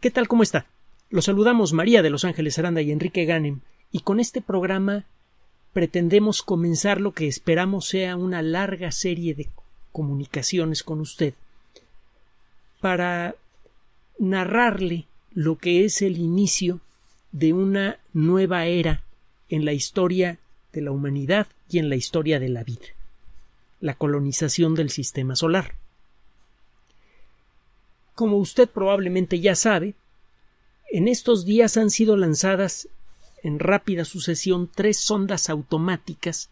¿Qué tal? ¿Cómo está? Los saludamos María de Los Ángeles Aranda y Enrique Ganem, y con este programa pretendemos comenzar lo que esperamos sea una larga serie de comunicaciones con usted para narrarle lo que es el inicio de una nueva era en la historia de la humanidad y en la historia de la vida, la colonización del sistema solar. Como usted probablemente ya sabe, en estos días han sido lanzadas en rápida sucesión tres sondas automáticas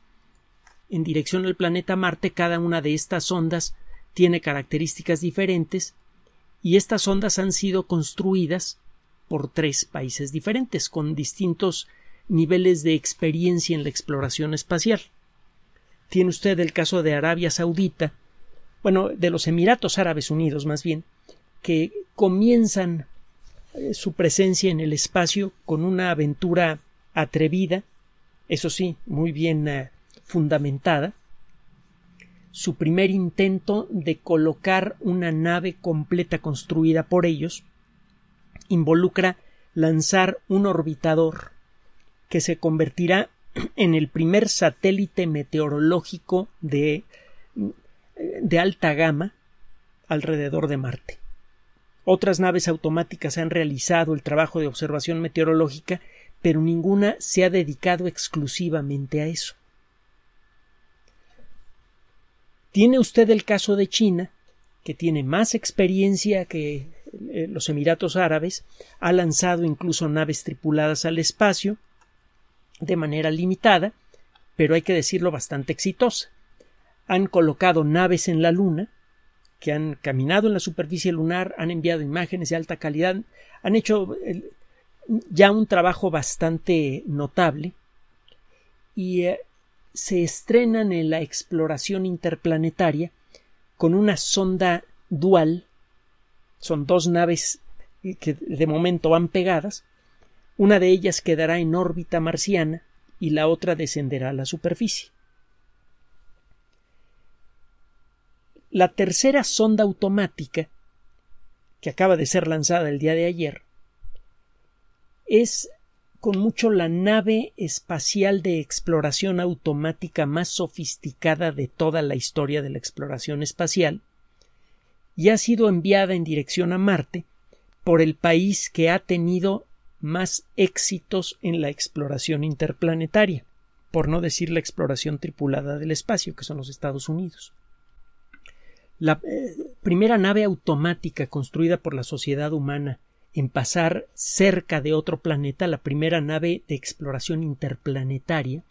en dirección al planeta Marte. Cada una de estas sondas tiene características diferentes y estas sondas han sido construidas por tres países diferentes, con distintos niveles de experiencia en la exploración espacial. Tiene usted el caso de Arabia Saudita, bueno, de los Emiratos Árabes Unidos más bien, que comienzan eh, su presencia en el espacio con una aventura atrevida, eso sí, muy bien eh, fundamentada, su primer intento de colocar una nave completa construida por ellos involucra lanzar un orbitador que se convertirá en el primer satélite meteorológico de, eh, de alta gama alrededor de Marte. Otras naves automáticas han realizado el trabajo de observación meteorológica, pero ninguna se ha dedicado exclusivamente a eso. Tiene usted el caso de China, que tiene más experiencia que eh, los Emiratos Árabes, ha lanzado incluso naves tripuladas al espacio de manera limitada, pero hay que decirlo bastante exitosa. Han colocado naves en la Luna, que han caminado en la superficie lunar, han enviado imágenes de alta calidad, han hecho eh, ya un trabajo bastante notable y eh, se estrenan en la exploración interplanetaria con una sonda dual. Son dos naves que de momento van pegadas. Una de ellas quedará en órbita marciana y la otra descenderá a la superficie. la tercera sonda automática que acaba de ser lanzada el día de ayer es con mucho la nave espacial de exploración automática más sofisticada de toda la historia de la exploración espacial y ha sido enviada en dirección a Marte por el país que ha tenido más éxitos en la exploración interplanetaria, por no decir la exploración tripulada del espacio, que son los Estados Unidos la eh, primera nave automática construida por la sociedad humana en pasar cerca de otro planeta, la primera nave de exploración interplanetaria,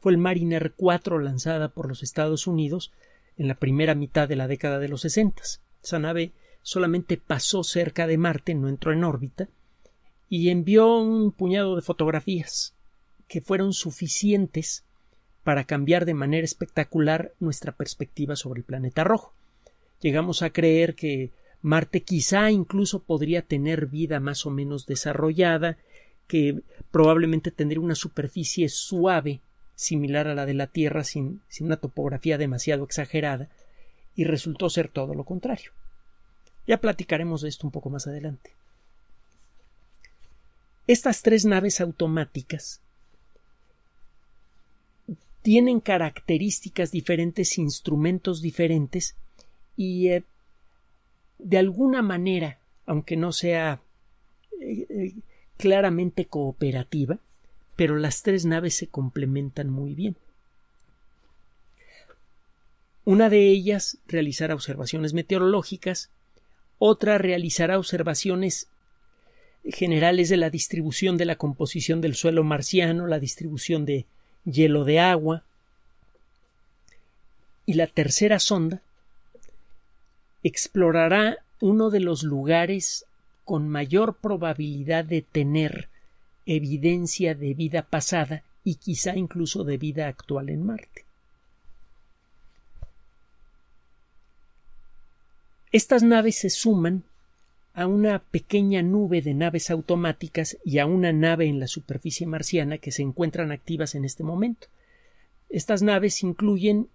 fue el Mariner 4 lanzada por los Estados Unidos en la primera mitad de la década de los 60. Esa nave solamente pasó cerca de Marte, no entró en órbita, y envió un puñado de fotografías que fueron suficientes para cambiar de manera espectacular nuestra perspectiva sobre el planeta rojo llegamos a creer que Marte quizá incluso podría tener vida más o menos desarrollada, que probablemente tendría una superficie suave similar a la de la Tierra sin, sin una topografía demasiado exagerada, y resultó ser todo lo contrario. Ya platicaremos de esto un poco más adelante. Estas tres naves automáticas tienen características diferentes, instrumentos diferentes, y eh, de alguna manera, aunque no sea eh, eh, claramente cooperativa, pero las tres naves se complementan muy bien. Una de ellas realizará observaciones meteorológicas, otra realizará observaciones generales de la distribución de la composición del suelo marciano, la distribución de hielo de agua, y la tercera sonda explorará uno de los lugares con mayor probabilidad de tener evidencia de vida pasada y quizá incluso de vida actual en Marte. Estas naves se suman a una pequeña nube de naves automáticas y a una nave en la superficie marciana que se encuentran activas en este momento. Estas naves incluyen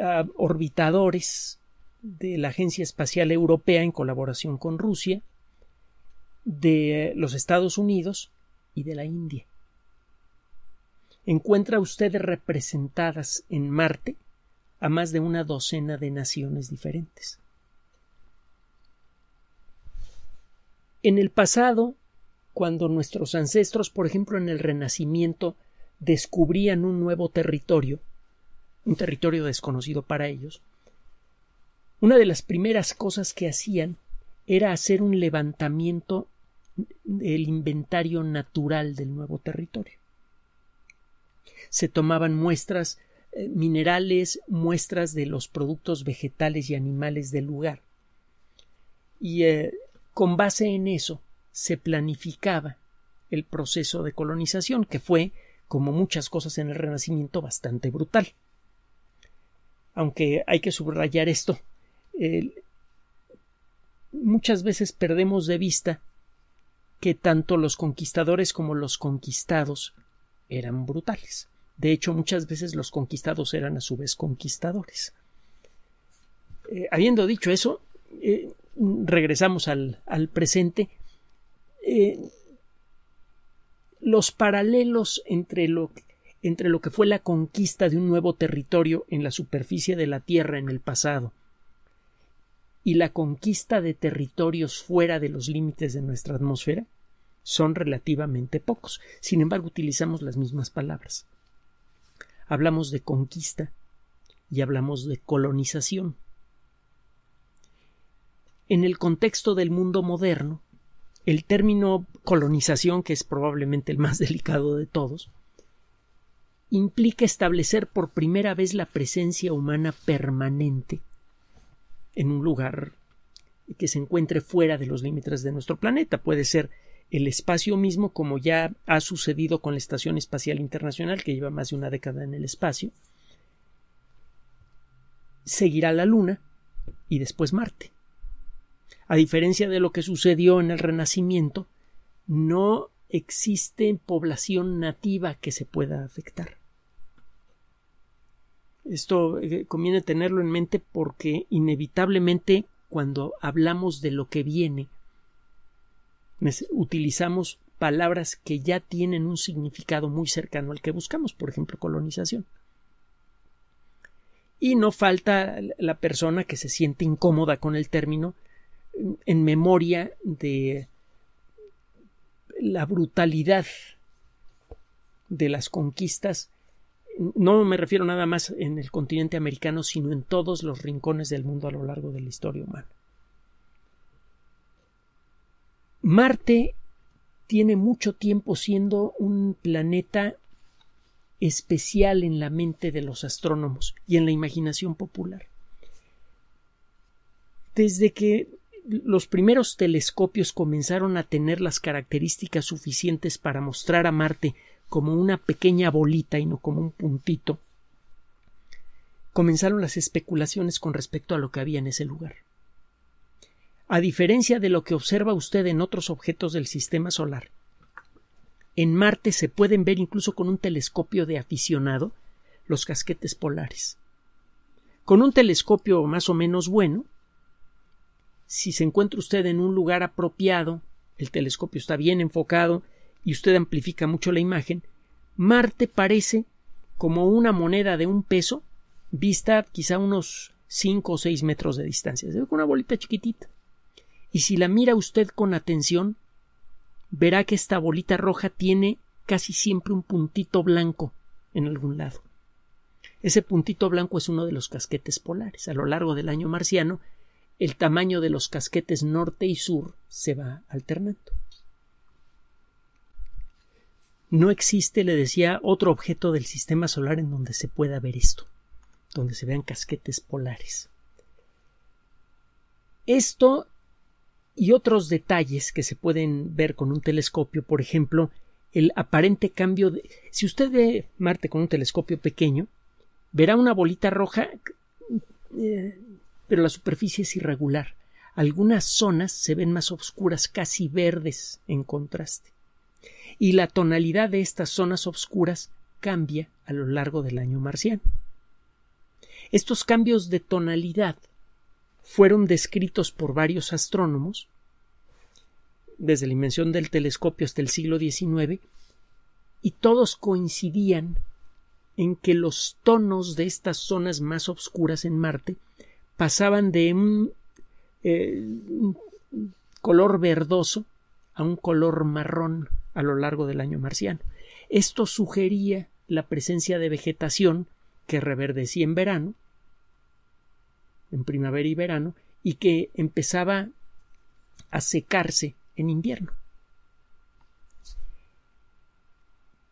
ah, orbitadores de la Agencia Espacial Europea en colaboración con Rusia, de los Estados Unidos y de la India. Encuentra ustedes representadas en Marte a más de una docena de naciones diferentes. En el pasado, cuando nuestros ancestros, por ejemplo en el Renacimiento, descubrían un nuevo territorio, un territorio desconocido para ellos, una de las primeras cosas que hacían era hacer un levantamiento del inventario natural del nuevo territorio. Se tomaban muestras eh, minerales, muestras de los productos vegetales y animales del lugar. Y eh, con base en eso se planificaba el proceso de colonización, que fue, como muchas cosas en el Renacimiento, bastante brutal. Aunque hay que subrayar esto, muchas veces perdemos de vista que tanto los conquistadores como los conquistados eran brutales. De hecho, muchas veces los conquistados eran a su vez conquistadores. Eh, habiendo dicho eso, eh, regresamos al, presente. Eh, los paralelos entre lo, entre lo que fue la conquista de un nuevo territorio en la superficie de la Tierra en el pasado y la conquista de territorios fuera de los límites de nuestra atmósfera son relativamente pocos. Sin embargo, utilizamos las mismas palabras. Hablamos de conquista y hablamos de colonización. En el contexto del mundo moderno, el término colonización, que es probablemente el más delicado de todos, implica establecer por primera vez la presencia humana permanente en un lugar que se encuentre fuera de los límites de nuestro planeta. Puede ser el espacio mismo, como ya ha sucedido con la Estación Espacial Internacional, que lleva más de una década en el espacio. Seguirá la Luna y después Marte. A diferencia de lo que sucedió en el Renacimiento, no existe población nativa que se pueda afectar. Esto eh, conviene tenerlo en mente porque inevitablemente cuando hablamos de lo que viene, utilizamos palabras que ya tienen un significado muy cercano al que buscamos, por ejemplo, colonización. Y no falta la persona que se siente incómoda con el término en memoria de la brutalidad de las conquistas no me refiero nada más en el continente americano, sino en todos los rincones del mundo a lo largo de la historia humana. Marte tiene mucho tiempo siendo un planeta especial en la mente de los astrónomos y en la imaginación popular. Desde que los primeros telescopios comenzaron a tener las características suficientes para mostrar a Marte como una pequeña bolita y no como un puntito, comenzaron las especulaciones con respecto a lo que había en ese lugar. A diferencia de lo que observa usted en otros objetos del sistema solar, en Marte se pueden ver incluso con un telescopio de aficionado los casquetes polares. Con un telescopio más o menos bueno, si se encuentra usted en un lugar apropiado, el telescopio está bien enfocado, y usted amplifica mucho la imagen, Marte parece como una moneda de un peso vista quizá unos 5 o 6 metros de distancia. Se ve como una bolita chiquitita. Y si la mira usted con atención, verá que esta bolita roja tiene casi siempre un puntito blanco en algún lado. Ese puntito blanco es uno de los casquetes polares. A lo largo del año marciano, el tamaño de los casquetes norte y sur se va alternando. No existe, le decía, otro objeto del sistema solar en donde se pueda ver esto, donde se vean casquetes polares. Esto y otros detalles que se pueden ver con un telescopio, por ejemplo, el aparente cambio de... Si usted ve Marte con un telescopio pequeño, verá una bolita roja, eh, pero la superficie es irregular. Algunas zonas se ven más oscuras, casi verdes en contraste y la tonalidad de estas zonas oscuras cambia a lo largo del año marciano. Estos cambios de tonalidad fueron descritos por varios astrónomos desde la invención del telescopio hasta el siglo XIX y todos coincidían en que los tonos de estas zonas más oscuras en Marte pasaban de eh, un color verdoso a un color marrón a lo largo del año marciano. Esto sugería la presencia de vegetación que reverdecía en verano, en primavera y verano, y que empezaba a secarse en invierno.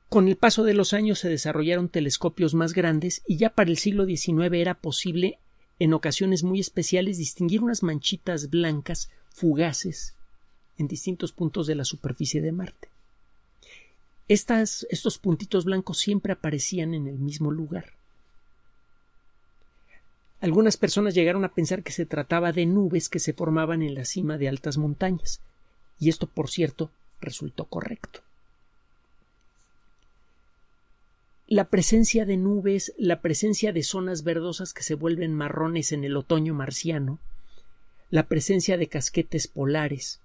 Con el paso de los años se desarrollaron telescopios más grandes y ya para el siglo XIX era posible, en ocasiones muy especiales, distinguir unas manchitas blancas fugaces en distintos puntos de la superficie de Marte estos puntitos blancos siempre aparecían en el mismo lugar. Algunas personas llegaron a pensar que se trataba de nubes que se formaban en la cima de altas montañas, y esto, por cierto, resultó correcto. La presencia de nubes, la presencia de zonas verdosas que se vuelven marrones en el otoño marciano, la presencia de casquetes polares,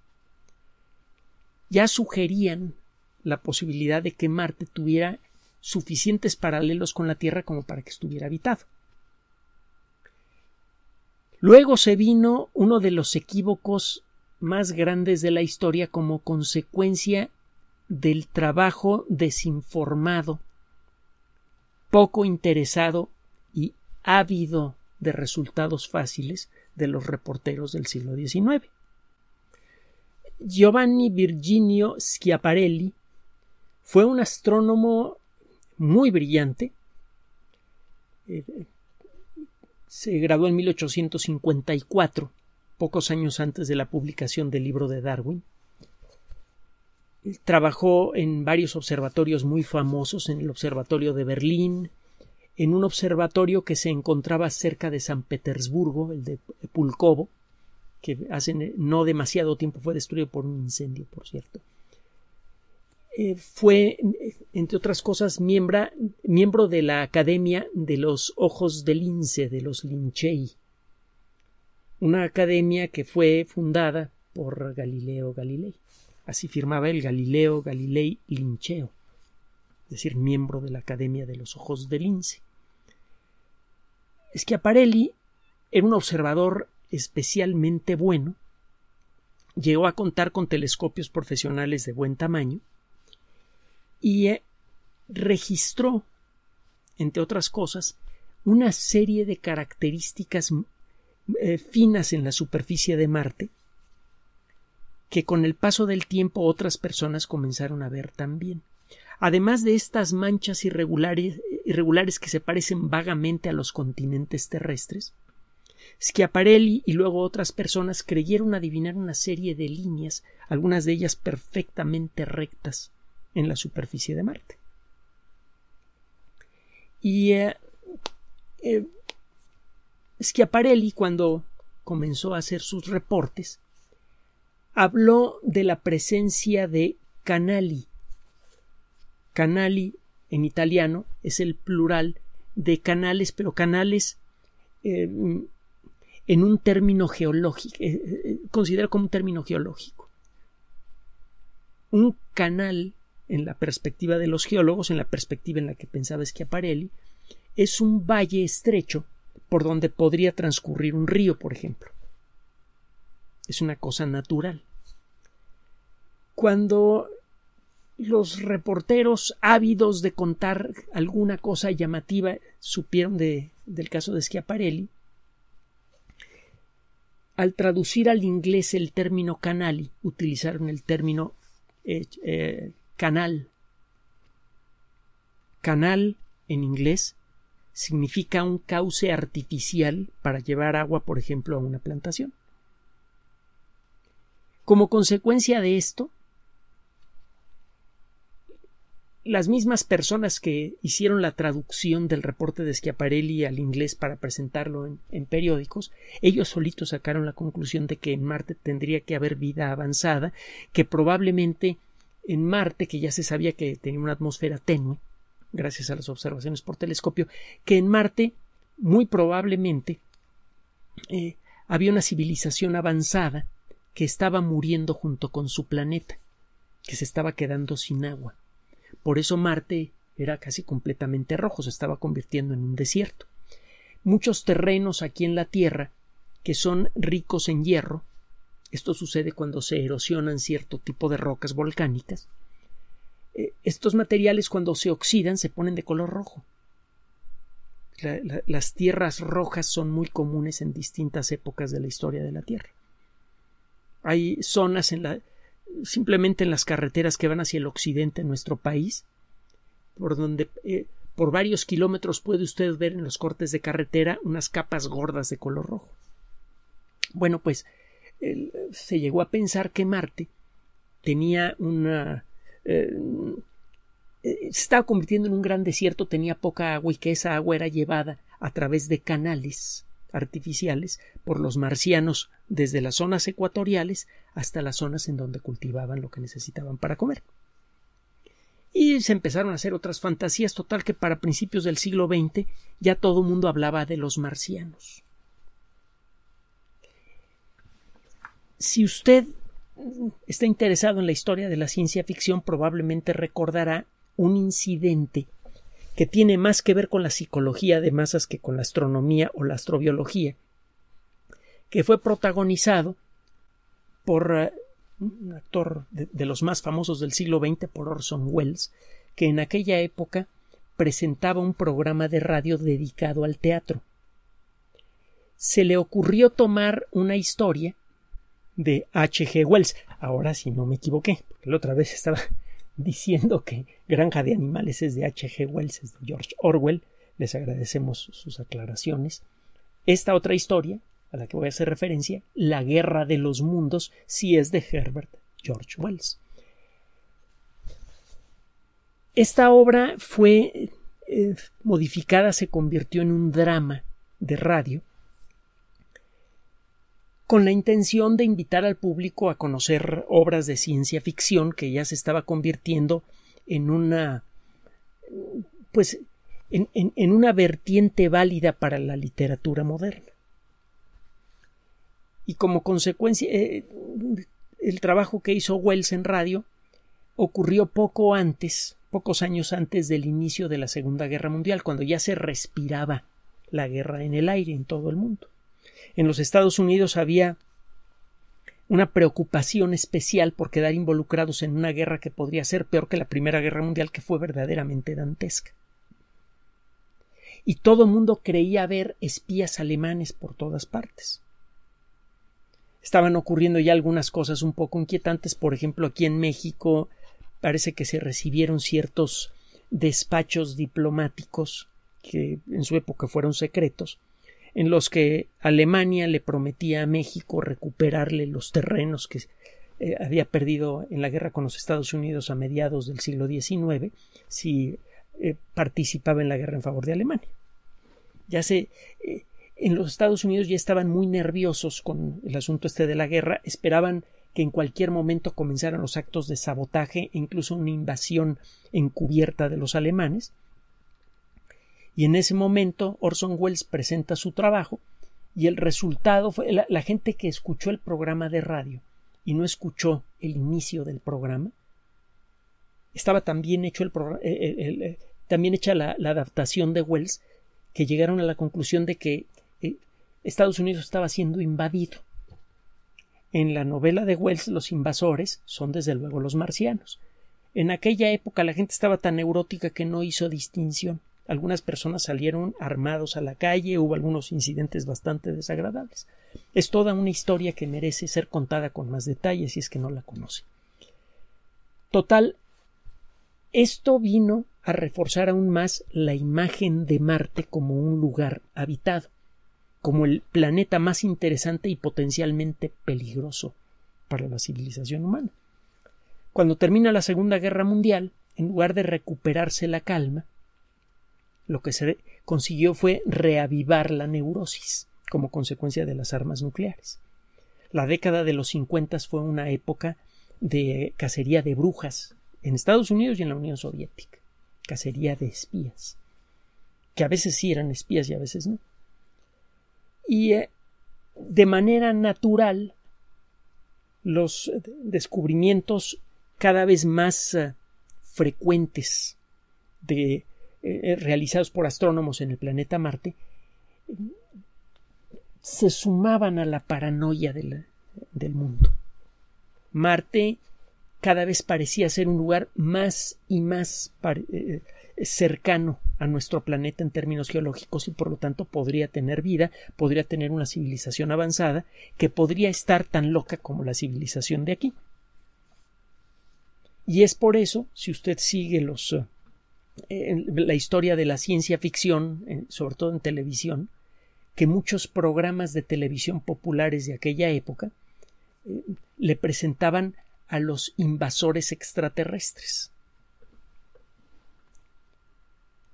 ya sugerían la posibilidad de que Marte tuviera suficientes paralelos con la Tierra como para que estuviera habitado. Luego se vino uno de los equívocos más grandes de la historia como consecuencia del trabajo desinformado, poco interesado y ávido de resultados fáciles de los reporteros del siglo XIX. Giovanni Virginio Schiaparelli fue un astrónomo muy brillante. Se graduó en 1854, pocos años antes de la publicación del libro de Darwin. Trabajó en varios observatorios muy famosos, en el Observatorio de Berlín, en un observatorio que se encontraba cerca de San Petersburgo, el de Pulkovo, que hace no demasiado tiempo fue destruido por un incendio, por cierto. Eh, fue, entre otras cosas, miembro de la Academia de los Ojos del Lince, de los Linchei, una academia que fue fundada por Galileo Galilei. Así firmaba el Galileo Galilei Lincheo, es decir, miembro de la Academia de los Ojos de Lince. Schiaparelli era un observador especialmente bueno, llegó a contar con telescopios profesionales de buen tamaño, y registró, entre otras cosas, una serie de características eh, finas en la superficie de Marte que con el paso del tiempo otras personas comenzaron a ver también. Además de estas manchas irregulares que se parecen vagamente a los continentes terrestres, Schiaparelli y luego otras personas creyeron adivinar una serie de líneas, algunas de ellas perfectamente rectas, en la superficie de Marte. Y eh, eh, Schiaparelli, cuando comenzó a hacer sus reportes, habló de la presencia de canali. Canali en italiano es el plural de canales, pero canales eh, en un término geológico, considero como un término geológico. Un canal en la perspectiva de los geólogos, en la perspectiva en la que pensaba Schiaparelli, es un valle estrecho por donde podría transcurrir un río, por ejemplo. Es una cosa natural. Cuando los reporteros ávidos de contar alguna cosa llamativa supieron del caso de Schiaparelli, al traducir al inglés el término canali, utilizaron el término eh, eh, Canal. Canal, en inglés, significa un cauce artificial para llevar agua, por ejemplo, a una plantación. Como consecuencia de esto, las mismas personas que hicieron la traducción del reporte de Schiaparelli al inglés para presentarlo en, periódicos, ellos solitos sacaron la conclusión de que en Marte tendría que haber vida avanzada, que probablemente en Marte, que ya se sabía que tenía una atmósfera tenue, gracias a las observaciones por telescopio, que en Marte muy probablemente eh, había una civilización avanzada que estaba muriendo junto con su planeta, que se estaba quedando sin agua. Por eso Marte era casi completamente rojo, se estaba convirtiendo en un desierto. Muchos terrenos aquí en la Tierra, que son ricos en hierro, esto sucede cuando se erosionan cierto tipo de rocas volcánicas. Eh, estos materiales cuando se oxidan se ponen de color rojo. las tierras rojas son muy comunes en distintas épocas de la historia de la Tierra. Hay zonas en la, simplemente en las carreteras que van hacia el occidente en nuestro país, por donde eh, por varios kilómetros puede usted ver en los cortes de carretera unas capas gordas de color rojo. Bueno, pues se llegó a pensar que Marte tenía una... Eh, eh, se estaba convirtiendo en un gran desierto, tenía poca agua y que esa agua era llevada a través de canales artificiales por los marcianos desde las zonas ecuatoriales hasta las zonas en donde cultivaban lo que necesitaban para comer. Y se empezaron a hacer otras fantasías, total que para principios del siglo XX ya todo el mundo hablaba de los marcianos. Si usted está interesado en la historia de la ciencia ficción, probablemente recordará un incidente que tiene más que ver con la psicología de masas que con la astronomía o la astrobiología, que fue protagonizado por eh, un actor de, de, los más famosos del siglo XX, por Orson Welles, que en aquella época presentaba un programa de radio dedicado al teatro. Se le ocurrió tomar una historia de H.G. Wells. Ahora si no me equivoqué, porque la otra vez estaba diciendo que Granja de Animales es de H.G. Wells, es de George Orwell. Les agradecemos sus aclaraciones. Esta otra historia, a la que voy a hacer referencia, La Guerra de los Mundos, sí es de Herbert George Wells. Esta obra fue eh, modificada, se convirtió en un drama de radio con la intención de invitar al público a conocer obras de ciencia ficción que ya se estaba convirtiendo en una pues en, una vertiente válida para la literatura moderna. Y como consecuencia, eh, el trabajo que hizo Wells en radio ocurrió poco antes, pocos años antes del inicio de la Segunda Guerra Mundial, cuando ya se respiraba la guerra en el aire en todo el mundo. En los Estados Unidos había una preocupación especial por quedar involucrados en una guerra que podría ser peor que la Primera Guerra Mundial, que fue verdaderamente dantesca. Y todo el mundo creía haber espías alemanes por todas partes. Estaban ocurriendo ya algunas cosas un poco inquietantes, por ejemplo, aquí en México parece que se recibieron ciertos despachos diplomáticos que en su época fueron secretos, en los que Alemania le prometía a México recuperarle los terrenos que eh, había perdido en la guerra con los Estados Unidos a mediados del siglo XIX si eh, participaba en la guerra en favor de Alemania. Ya sé, eh, en los Estados Unidos ya estaban muy nerviosos con el asunto este de la guerra, esperaban que en cualquier momento comenzaran los actos de sabotaje e incluso una invasión encubierta de los alemanes, y en ese momento Orson Welles presenta su trabajo y el resultado fue la, gente que escuchó el programa de radio y no escuchó el inicio del programa. Estaba también hecho el, eh, eh, eh, también hecha la, la, adaptación de Welles que llegaron a la conclusión de que Estados Unidos estaba siendo invadido. En la novela de Welles los invasores son desde luego los marcianos. En aquella época la gente estaba tan neurótica que no hizo distinción algunas personas salieron armados a la calle, hubo algunos incidentes bastante desagradables. Es toda una historia que merece ser contada con más detalle si es que no la conoce. Total, esto vino a reforzar aún más la imagen de Marte como un lugar habitado, como el planeta más interesante y potencialmente peligroso para la civilización humana. Cuando termina la Segunda Guerra Mundial, en lugar de recuperarse la calma, lo que se consiguió fue reavivar la neurosis como consecuencia de las armas nucleares. La década de los 50 fue una época de cacería de brujas en Estados Unidos y en la Unión Soviética, cacería de espías, que a veces sí eran espías y a veces no. Y eh, de manera natural, los descubrimientos cada vez más eh, frecuentes de eh, eh, realizados por astrónomos en el planeta Marte se sumaban a la paranoia del mundo. Marte cada vez parecía ser un lugar más y más eh, cercano a nuestro planeta en términos geológicos y por lo tanto podría tener vida, podría tener una civilización avanzada que podría estar tan loca como la civilización de aquí. Y es por eso, si usted sigue los la historia de la ciencia ficción, sobre todo en televisión, que muchos programas de televisión populares de aquella época eh, le presentaban a los invasores extraterrestres.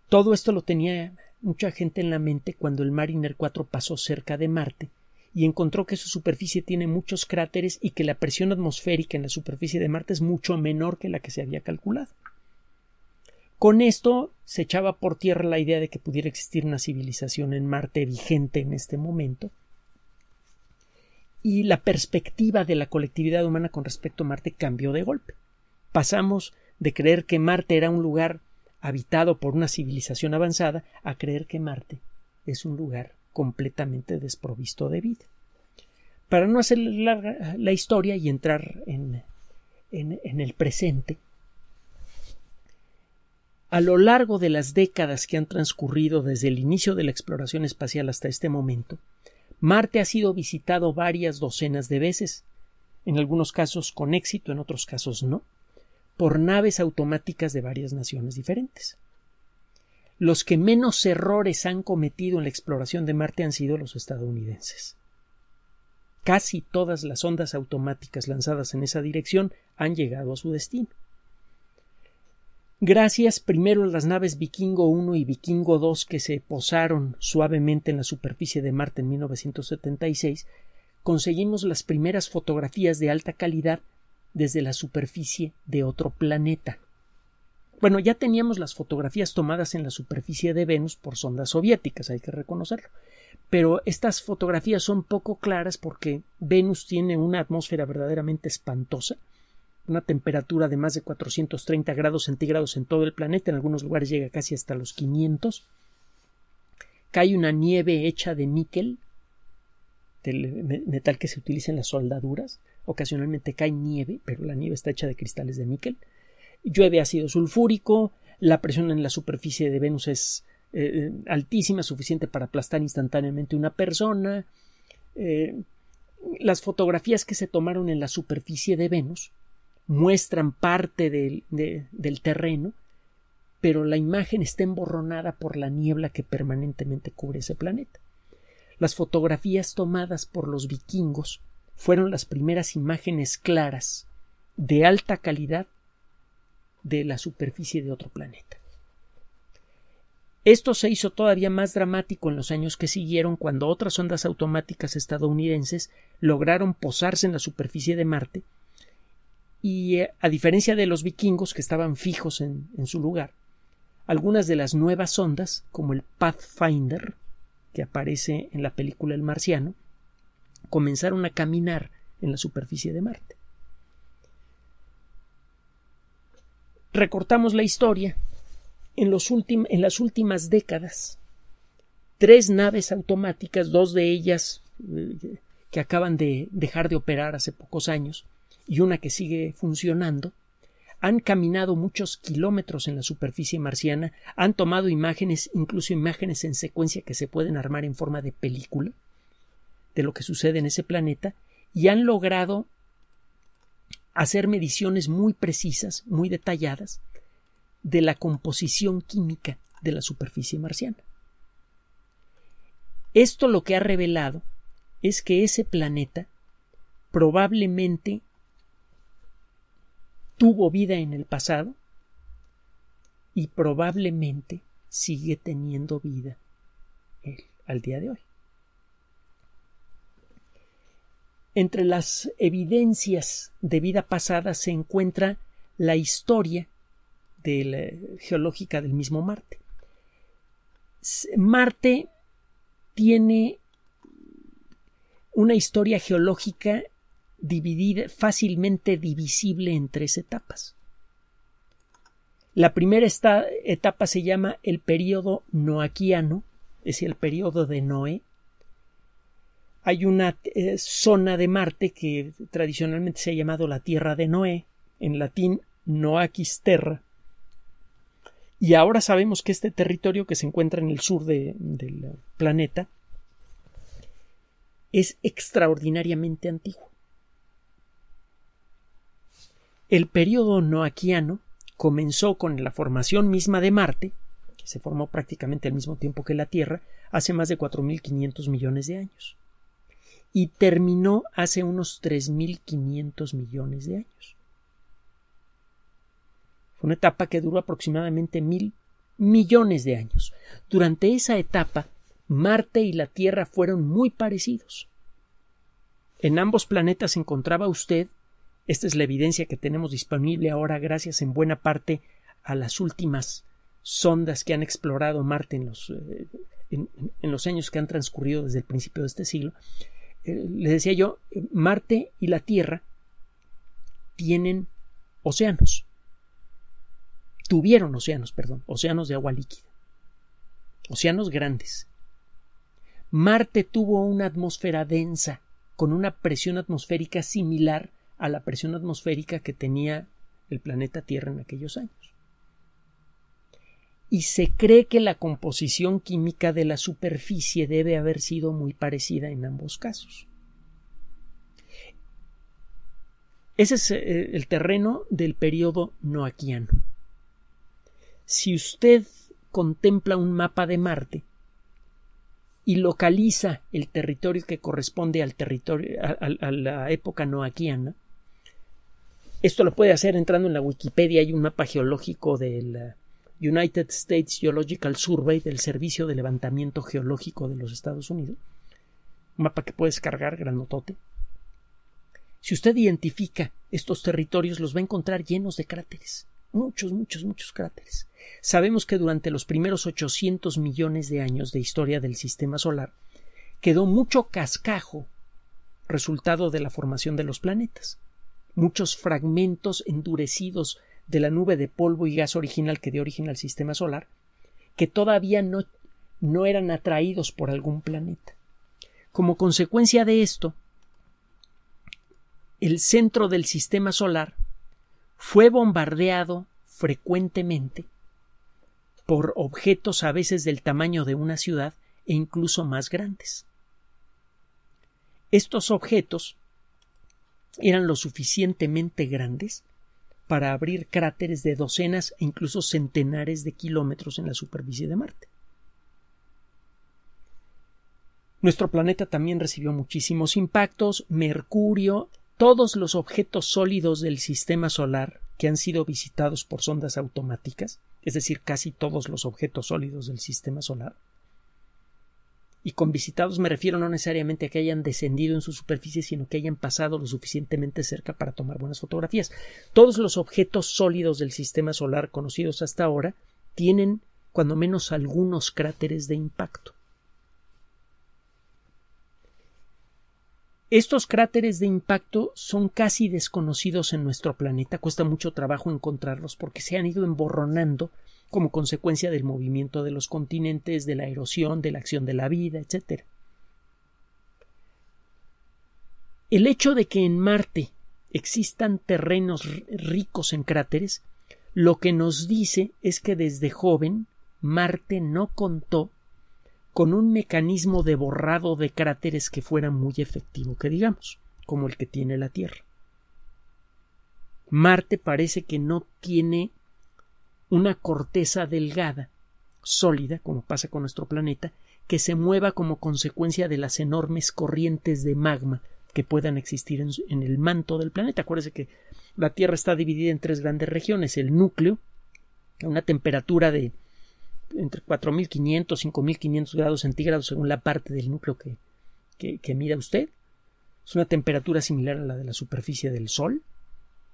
Todo esto lo tenía mucha gente en la mente cuando el Mariner 4 pasó cerca de Marte y encontró que su superficie tiene muchos cráteres y que la presión atmosférica en la superficie de Marte es mucho menor que la que se había calculado. Con esto se echaba por tierra la idea de que pudiera existir una civilización en Marte vigente en este momento. Y la perspectiva de la colectividad humana con respecto a Marte cambió de golpe. Pasamos de creer que Marte era un lugar habitado por una civilización avanzada a creer que Marte es un lugar completamente desprovisto de vida. Para no hacer larga la historia y entrar en, en, en el presente, a lo largo de las décadas que han transcurrido desde el inicio de la exploración espacial hasta este momento, Marte ha sido visitado varias docenas de veces, en algunos casos con éxito, en otros casos no, por naves automáticas de varias naciones diferentes. Los que menos errores han cometido en la exploración de Marte han sido los estadounidenses. Casi todas las ondas automáticas lanzadas en esa dirección han llegado a su destino gracias primero a las naves Vikingo 1 y Vikingo 2 que se posaron suavemente en la superficie de Marte en 1976, conseguimos las primeras fotografías de alta calidad desde la superficie de otro planeta. Bueno, ya teníamos las fotografías tomadas en la superficie de Venus por sondas soviéticas, hay que reconocerlo. Pero estas fotografías son poco claras porque Venus tiene una atmósfera verdaderamente espantosa una temperatura de más de 430 grados centígrados en todo el planeta, en algunos lugares llega casi hasta los 500. Cae una nieve hecha de níquel, del metal que se utiliza en las soldaduras. Ocasionalmente cae nieve, pero la nieve está hecha de cristales de níquel. Llueve ácido sulfúrico, la presión en la superficie de Venus es eh, eh, altísima, suficiente para aplastar instantáneamente una persona. Eh, las fotografías que se tomaron en la superficie de Venus muestran parte del, del terreno, pero la imagen está emborronada por la niebla que permanentemente cubre ese planeta. Las fotografías tomadas por los vikingos fueron las primeras imágenes claras de alta calidad de la superficie de otro planeta. Esto se hizo todavía más dramático en los años que siguieron cuando otras ondas automáticas estadounidenses lograron posarse en la superficie de Marte y eh, a diferencia de los vikingos que estaban fijos en, en su lugar, algunas de las nuevas ondas, como el Pathfinder, que aparece en la película El Marciano, comenzaron a caminar en la superficie de Marte. Recortamos la historia. En, en las últimas décadas, tres naves automáticas, dos de ellas eh, que acaban de dejar de operar hace pocos años, y una que sigue funcionando, han caminado muchos kilómetros en la superficie marciana, han tomado imágenes, incluso imágenes en secuencia que se pueden armar en forma de película, de lo que sucede en ese planeta, y han logrado hacer mediciones muy precisas, muy detalladas, de la composición química de la superficie marciana. Esto lo que ha revelado es que ese planeta probablemente tuvo vida en el pasado y probablemente sigue teniendo vida él, al día de hoy. Entre las evidencias de vida pasada se encuentra la historia geológica del mismo Marte. Marte tiene una historia geológica dividir fácilmente divisible en tres etapas. La primera esta, etapa se llama el periodo noaquiano, es el periodo de Noé. Hay una eh, zona de Marte que tradicionalmente se ha llamado la Tierra de Noé, en latín Noaquis Terra. Y ahora sabemos que este territorio que se encuentra en el sur del planeta es extraordinariamente antiguo. El periodo noaquiano comenzó con la formación misma de Marte, que se formó prácticamente al mismo tiempo que la Tierra, hace más de 4.500 millones de años, y terminó hace unos 3.500 millones de años. Fue una etapa que duró aproximadamente mil millones de años. Durante esa etapa, Marte y la Tierra fueron muy parecidos. En ambos planetas encontraba usted esta es la evidencia que tenemos disponible ahora gracias en buena parte a las últimas sondas que han explorado Marte en los, eh, años que han transcurrido desde el principio de este siglo. Eh, les decía yo, eh, Marte y la Tierra tienen océanos. Tuvieron océanos, perdón, océanos de agua líquida. Océanos grandes. Marte tuvo una atmósfera densa, con una presión atmosférica similar a la presión atmosférica que tenía el planeta Tierra en aquellos años. Y se cree que la composición química de la superficie debe haber sido muy parecida en ambos casos. Ese es eh, el terreno del periodo noaquiano. Si usted contempla un mapa de Marte y localiza el territorio que corresponde al territorio, a la época noaquiana, esto lo puede hacer entrando en la Wikipedia. Hay un mapa geológico del eh, United States Geological Survey del Servicio de Levantamiento Geológico de los Estados Unidos. Un mapa que puedes cargar, granotote. Si usted identifica estos territorios, los va a encontrar llenos de cráteres. Muchos, muchos, muchos cráteres. Sabemos que durante los primeros 800 millones de años de historia del sistema solar quedó mucho cascajo resultado de la formación de los planetas muchos fragmentos endurecidos de la nube de polvo y gas original que dio origen al sistema solar, que todavía no, eran atraídos por algún planeta. Como consecuencia de esto, el centro del sistema solar fue bombardeado frecuentemente por objetos a veces del tamaño de una ciudad e incluso más grandes. Estos objetos eran lo suficientemente grandes para abrir cráteres de docenas e incluso centenares de kilómetros en la superficie de Marte. Nuestro planeta también recibió muchísimos impactos, Mercurio, todos los objetos sólidos del sistema solar que han sido visitados por sondas automáticas, es decir, casi todos los objetos sólidos del sistema solar, y con visitados me refiero no necesariamente a que hayan descendido en su superficie, sino que hayan pasado lo suficientemente cerca para tomar buenas fotografías. Todos los objetos sólidos del sistema solar conocidos hasta ahora tienen cuando menos algunos cráteres de impacto. Estos cráteres de impacto son casi desconocidos en nuestro planeta, cuesta mucho trabajo encontrarlos porque se han ido emborronando como consecuencia del movimiento de los continentes, de la erosión, de la acción de la vida, etc. El hecho de que en Marte existan terrenos ricos en cráteres, lo que nos dice es que desde joven Marte no contó con un mecanismo de borrado de cráteres que fuera muy efectivo, que digamos, como el que tiene la Tierra. Marte parece que no tiene una corteza delgada, sólida, como pasa con nuestro planeta, que se mueva como consecuencia de las enormes corrientes de magma que puedan existir en, el manto del planeta. Acuérdense que la Tierra está dividida en tres grandes regiones, el núcleo, a una temperatura de entre 4.500 y 5.500 grados centígrados según la parte del núcleo que, que mira usted. Es una temperatura similar a la de la superficie del Sol,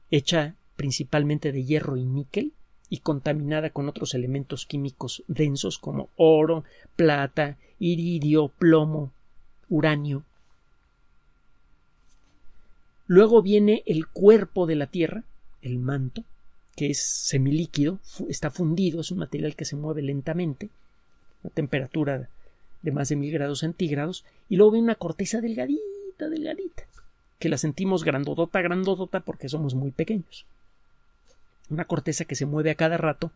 hecha principalmente de hierro y níquel y contaminada con otros elementos químicos densos como oro, plata, iridio, plomo, uranio. Luego viene el cuerpo de la Tierra, el manto, que es semilíquido, está fundido, es un material que se mueve lentamente, a temperatura de más de mil grados centígrados, y luego viene una corteza delgadita, delgadita, que la sentimos grandodota, grandodota porque somos muy pequeños una corteza que se mueve a cada rato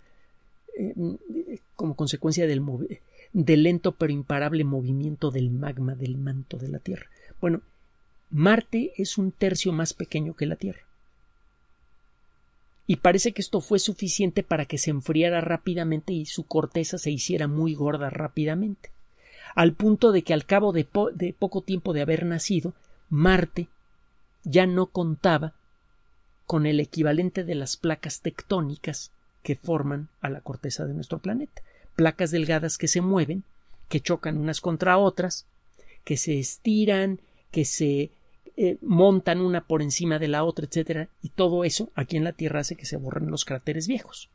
eh, mm, eh, como consecuencia del, lento pero imparable movimiento del magma del manto de la Tierra. Bueno, Marte es un tercio más pequeño que la Tierra. Y parece que esto fue suficiente para que se enfriara rápidamente y su corteza se hiciera muy gorda rápidamente, al punto de que al cabo de poco tiempo de haber nacido, Marte ya no contaba con el equivalente de las placas tectónicas que forman a la corteza de nuestro planeta. Placas delgadas que se mueven, que chocan unas contra otras, que se estiran, que se eh, montan una por encima de la otra, etc. y todo eso aquí en la Tierra hace que se borren los cráteres viejos.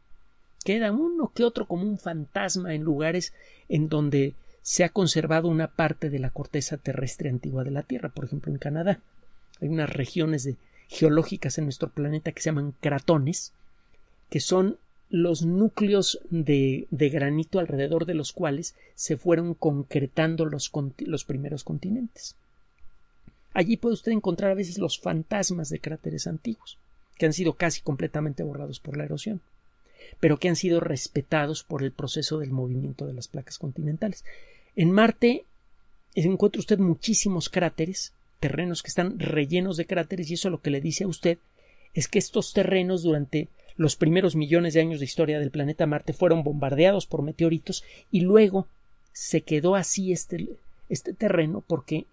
Queda uno que otro como un fantasma en lugares en donde se ha conservado una parte de la corteza terrestre antigua de la Tierra, por ejemplo en Canadá. Hay unas regiones de, geológicas en nuestro planeta que se llaman cratones, que son los núcleos de, de granito alrededor de los cuales se fueron concretando los, los primeros continentes. Allí puede usted encontrar a veces los fantasmas de cráteres antiguos, que han sido casi completamente borrados por la erosión pero que han sido respetados por el proceso del movimiento de las placas continentales. En Marte encuentra usted muchísimos cráteres terrenos que están rellenos de cráteres y eso lo que le dice a usted es que estos terrenos durante los primeros millones de años de historia del planeta Marte fueron bombardeados por meteoritos y luego se quedó así este, este terreno porque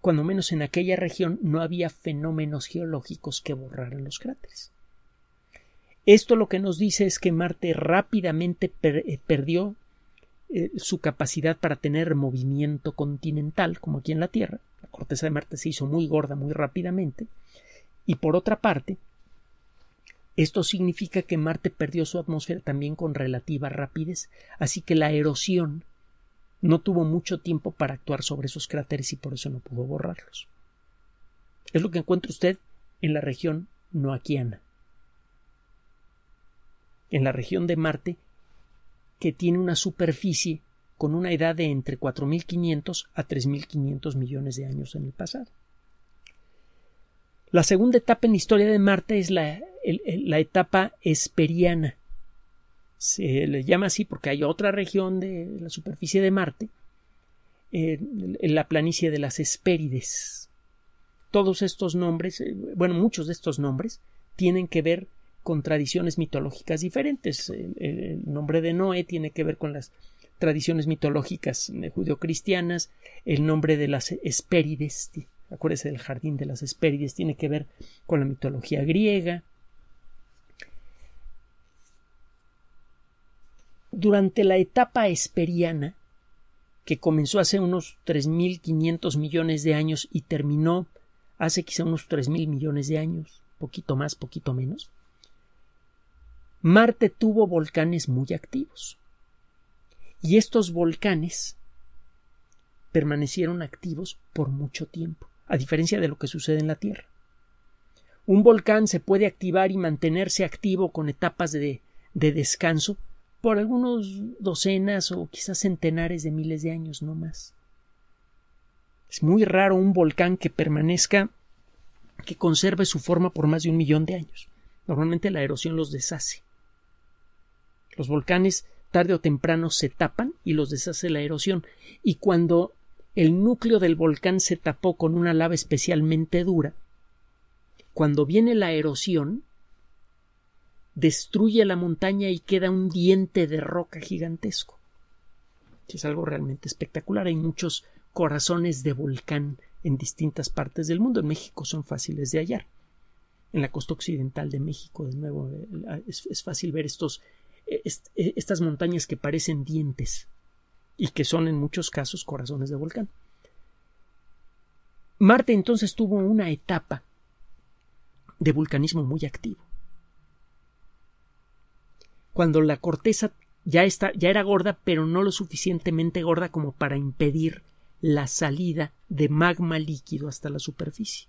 cuando menos en aquella región no había fenómenos geológicos que borraran los cráteres. Esto lo que nos dice es que Marte rápidamente eh, perdió eh, su capacidad para tener movimiento continental, como aquí en la Tierra. La corteza de Marte se hizo muy gorda muy rápidamente. Y por otra parte, esto significa que Marte perdió su atmósfera también con relativa rapidez, así que la erosión no tuvo mucho tiempo para actuar sobre esos cráteres y por eso no pudo borrarlos. Es lo que encuentra usted en la región noaquiana. En la región de Marte que tiene una superficie con una edad de entre 4.500 a 3.500 millones de años en el pasado. La segunda etapa en la historia de Marte es la, etapa esperiana. Se le llama así porque hay otra región de la superficie de Marte, en la planicie de las Hespérides. Todos estos nombres, eh, bueno, muchos de estos nombres, tienen que ver con tradiciones mitológicas diferentes. El, nombre de Noé tiene que ver con las tradiciones mitológicas eh, judeocristianas, el nombre de las Hespérides, acuérdese del jardín de las Hespérides, tiene que ver con la mitología griega. Durante la etapa esperiana que comenzó hace unos 3.500 millones de años y terminó hace quizá unos 3.000 millones de años, poquito más, poquito menos, Marte tuvo volcanes muy activos. Y estos volcanes permanecieron activos por mucho tiempo, a diferencia de lo que sucede en la Tierra. Un volcán se puede activar y mantenerse activo con etapas de, descanso por algunos docenas o quizás centenares de miles de años, no más. Es muy raro un volcán que permanezca, que conserve su forma por más de un millón de años. Normalmente la erosión los deshace. Los volcanes tarde o temprano se tapan y los deshace la erosión. Y cuando el núcleo del volcán se tapó con una lava especialmente dura, cuando viene la erosión, destruye la montaña y queda un diente de roca gigantesco. Es algo realmente espectacular. Hay muchos corazones de volcán en distintas partes del mundo. En México son fáciles de hallar. En la costa occidental de México, de nuevo, eh, es, fácil ver estos e-, e-, estas montañas que parecen dientes y que son en muchos casos corazones de volcán. Marte entonces tuvo una etapa de vulcanismo muy activo. Cuando la corteza ya, ya era gorda, pero no lo suficientemente gorda como para impedir la salida de magma líquido hasta la superficie.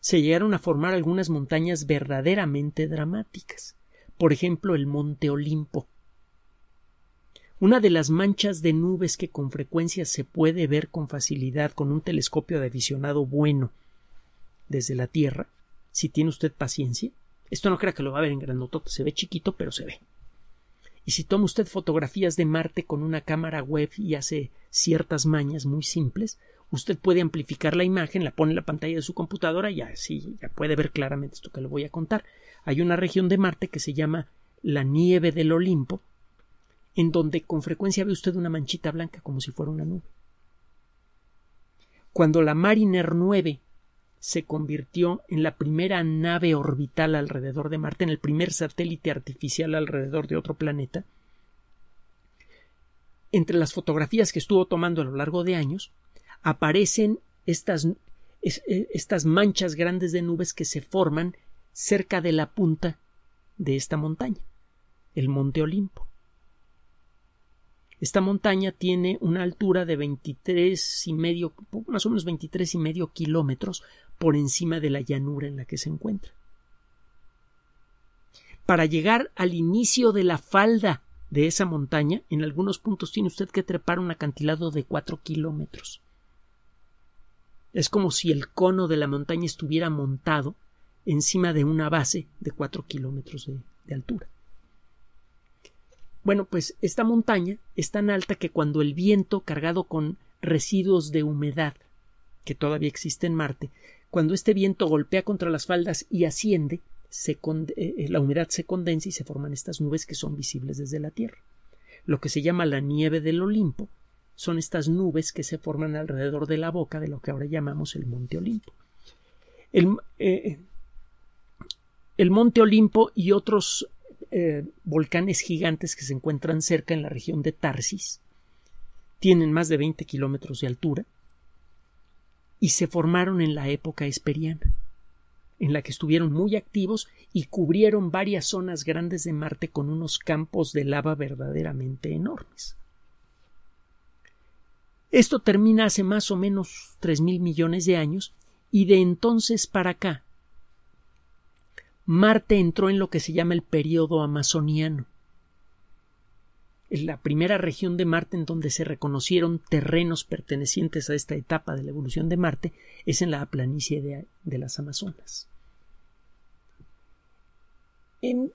Se llegaron a formar algunas montañas verdaderamente dramáticas por ejemplo el monte Olimpo. Una de las manchas de nubes que con frecuencia se puede ver con facilidad con un telescopio de visionado bueno desde la Tierra, si tiene usted paciencia, esto no crea que lo va a ver en grandotote, se ve chiquito, pero se ve. Y si toma usted fotografías de Marte con una cámara web y hace ciertas mañas muy simples, usted puede amplificar la imagen, la pone en la pantalla de su computadora y así ya puede ver claramente esto que le voy a contar. Hay una región de Marte que se llama la nieve del Olimpo, en donde con frecuencia ve usted una manchita blanca como si fuera una nube. Cuando la Mariner 9 se convirtió en la primera nave orbital alrededor de Marte, en el primer satélite artificial alrededor de otro planeta, entre las fotografías que estuvo tomando a lo largo de años, aparecen estas, e, estas manchas grandes de nubes que se forman cerca de la punta de esta montaña, el Monte Olimpo. Esta montaña tiene una altura de 23 y medio, más o menos 23 y medio kilómetros por encima de la llanura en la que se encuentra. Para llegar al inicio de la falda de esa montaña, en algunos puntos tiene usted que trepar un acantilado de 4 kilómetros. Es como si el cono de la montaña estuviera montado encima de una base de 4 kilómetros de, altura. Bueno, pues esta montaña es tan alta que cuando el viento cargado con residuos de humedad que todavía existe en Marte, cuando este viento golpea contra las faldas y asciende, eh, eh, la humedad se condensa y se forman estas nubes que son visibles desde la Tierra. Lo que se llama la nieve del Olimpo son estas nubes que se forman alrededor de la boca de lo que ahora llamamos el Monte Olimpo. El, eh, Monte Olimpo y otros eh, volcanes gigantes que se encuentran cerca en la región de Tarsis tienen más de 20 kilómetros de altura y se formaron en la época esperiana en la que estuvieron muy activos y cubrieron varias zonas grandes de Marte con unos campos de lava verdaderamente enormes. Esto termina hace más o menos tres mil millones de años y de entonces para acá Marte entró en lo que se llama el período amazoniano. la primera región de Marte en donde se reconocieron terrenos pertenecientes a esta etapa de la evolución de Marte es en la planicie de, las Amazonas. En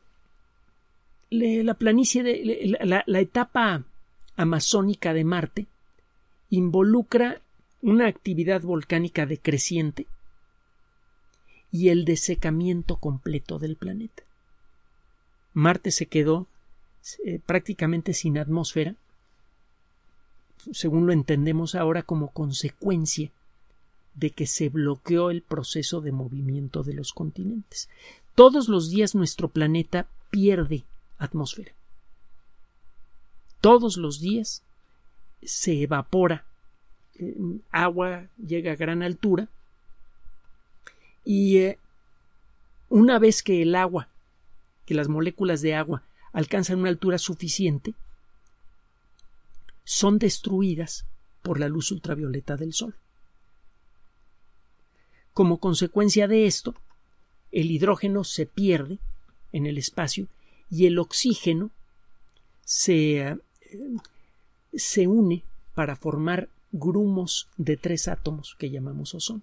la planicie de la etapa amazónica de Marte involucra una actividad volcánica decreciente y el desecamiento completo del planeta. Marte se quedó eh, prácticamente sin atmósfera, según lo entendemos ahora como consecuencia de que se bloqueó el proceso de movimiento de los continentes. Todos los días nuestro planeta pierde atmósfera. Todos los días se evapora, eh, agua llega a gran altura y eh, una vez que el agua, que las moléculas de agua alcanzan una altura suficiente, son destruidas por la luz ultravioleta del Sol. Como consecuencia de esto, el hidrógeno se pierde en el espacio y el oxígeno se eh, se une para formar grumos de tres átomos que llamamos ozono.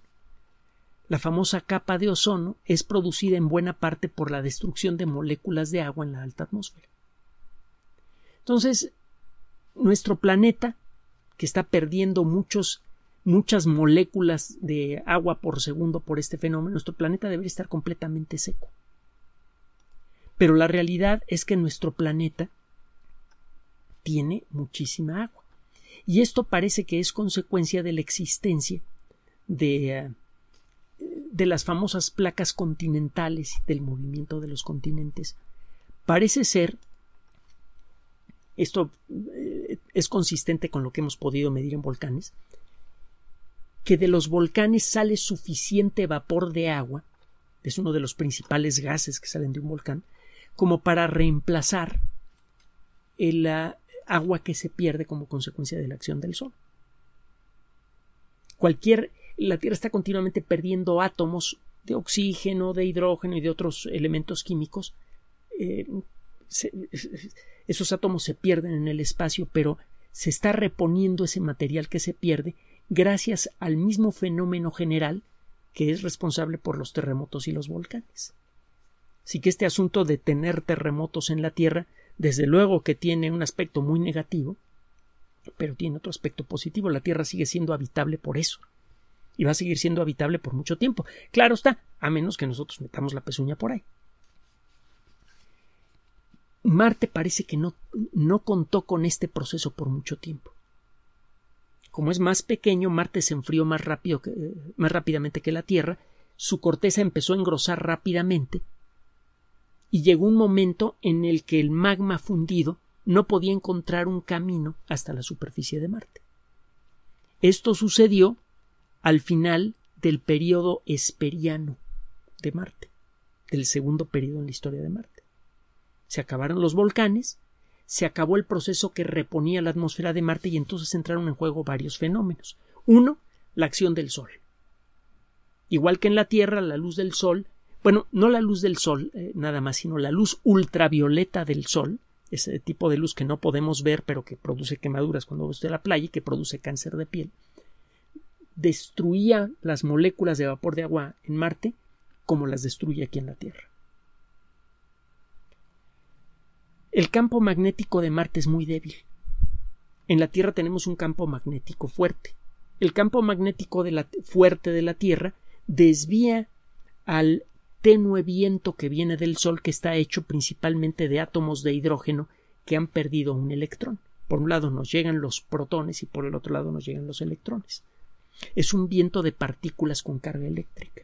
La famosa capa de ozono es producida en buena parte por la destrucción de moléculas de agua en la alta atmósfera. Entonces, nuestro planeta, que está perdiendo muchos, muchas moléculas de agua por segundo por este fenómeno, nuestro planeta debería estar completamente seco. Pero la realidad es que nuestro planeta tiene muchísima agua. Y esto parece que es consecuencia de la existencia de, eh, de las famosas placas continentales, del movimiento de los continentes. Parece ser esto eh, es consistente con lo que hemos podido medir en volcanes, que de los volcanes sale suficiente vapor de agua, es uno de los principales gases que salen de un volcán, como para reemplazar el, ah, agua que se pierde como consecuencia de la acción del Sol. Cualquier, la Tierra está continuamente perdiendo átomos de oxígeno, de hidrógeno y de otros elementos químicos. Eh, esos átomos se pierden en el espacio, pero se está reponiendo ese material que se pierde gracias al mismo fenómeno general que es responsable por los terremotos y los volcanes. Así que este asunto de tener terremotos en la Tierra desde luego que tiene un aspecto muy negativo, pero tiene otro aspecto positivo. La Tierra sigue siendo habitable por eso. Y va a seguir siendo habitable por mucho tiempo. Claro está, a menos que nosotros metamos la pezuña por ahí. Marte parece que no, no contó con este proceso por mucho tiempo. Como es más pequeño, Marte se enfrió más, rápido eh, más rápidamente que la Tierra, su corteza empezó a engrosar rápidamente y llegó un momento en el que el magma fundido no podía encontrar un camino hasta la superficie de Marte. Esto sucedió al final del período esperiano de Marte, del segundo período en la historia de Marte. Se acabaron los volcanes, se acabó el proceso que reponía la atmósfera de Marte y entonces entraron en juego varios fenómenos. Uno, la acción del Sol. Igual que en la Tierra, la luz del Sol bueno, no la luz del sol eh, nada más, sino la luz ultravioleta del sol, ese tipo de luz que no podemos ver pero que produce quemaduras cuando usted la playa y que produce cáncer de piel, destruía las moléculas de vapor de agua en Marte como las destruye aquí en la Tierra. El campo magnético de Marte es muy débil. En la Tierra tenemos un campo magnético fuerte. El campo magnético fuerte de la Tierra desvía al tenue viento que viene del Sol que está hecho principalmente de átomos de hidrógeno que han perdido un electrón. Por un lado nos llegan los protones y por el otro lado nos llegan los electrones. Es un viento de partículas con carga eléctrica.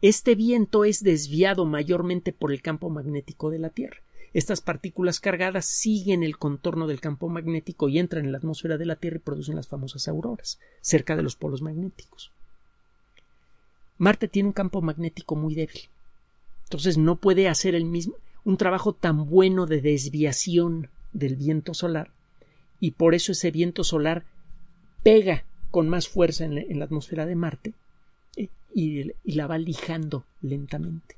Este viento es desviado mayormente por el campo magnético de la Tierra. Estas partículas cargadas siguen el contorno del campo magnético y entran en la atmósfera de la Tierra y producen las famosas auroras, cerca de los polos magnéticos. Marte tiene un campo magnético muy débil. Entonces no puede hacer el mismo, un trabajo tan bueno de desviación del viento solar y por eso ese viento solar pega con más fuerza en la, atmósfera de Marte eh, y, y la va lijando lentamente.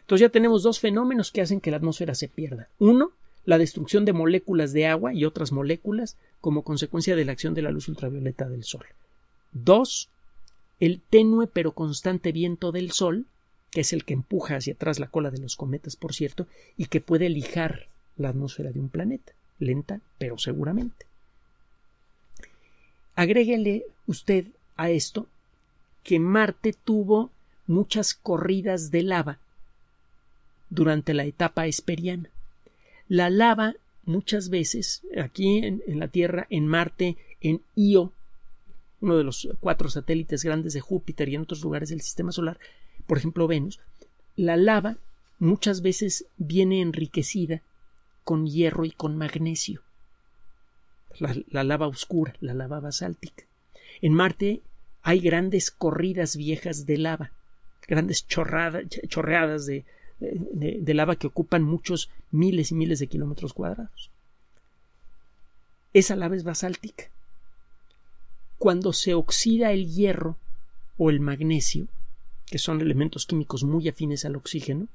Entonces ya tenemos dos fenómenos que hacen que la atmósfera se pierda. Uno, la destrucción de moléculas de agua y otras moléculas como consecuencia de la acción de la luz ultravioleta del Sol. Dos, el tenue pero constante viento del Sol, que es el que empuja hacia atrás la cola de los cometas, por cierto, y que puede lijar la atmósfera de un planeta, lenta pero seguramente. Agréguele usted a esto que Marte tuvo muchas corridas de lava durante la etapa esperiana. La lava muchas veces, aquí en, en la Tierra, en Marte, en Io, uno de los cuatro satélites grandes de Júpiter y en otros lugares del sistema solar, por ejemplo Venus, la lava muchas veces viene enriquecida con hierro y con magnesio. La, lava oscura, la lava basáltica. En Marte hay grandes corridas viejas de lava, grandes chorradas chorreadas de, de lava que ocupan muchos miles y miles de kilómetros cuadrados. Esa lava es basáltica cuando se oxida el hierro o el magnesio, que son elementos químicos muy afines al oxígeno,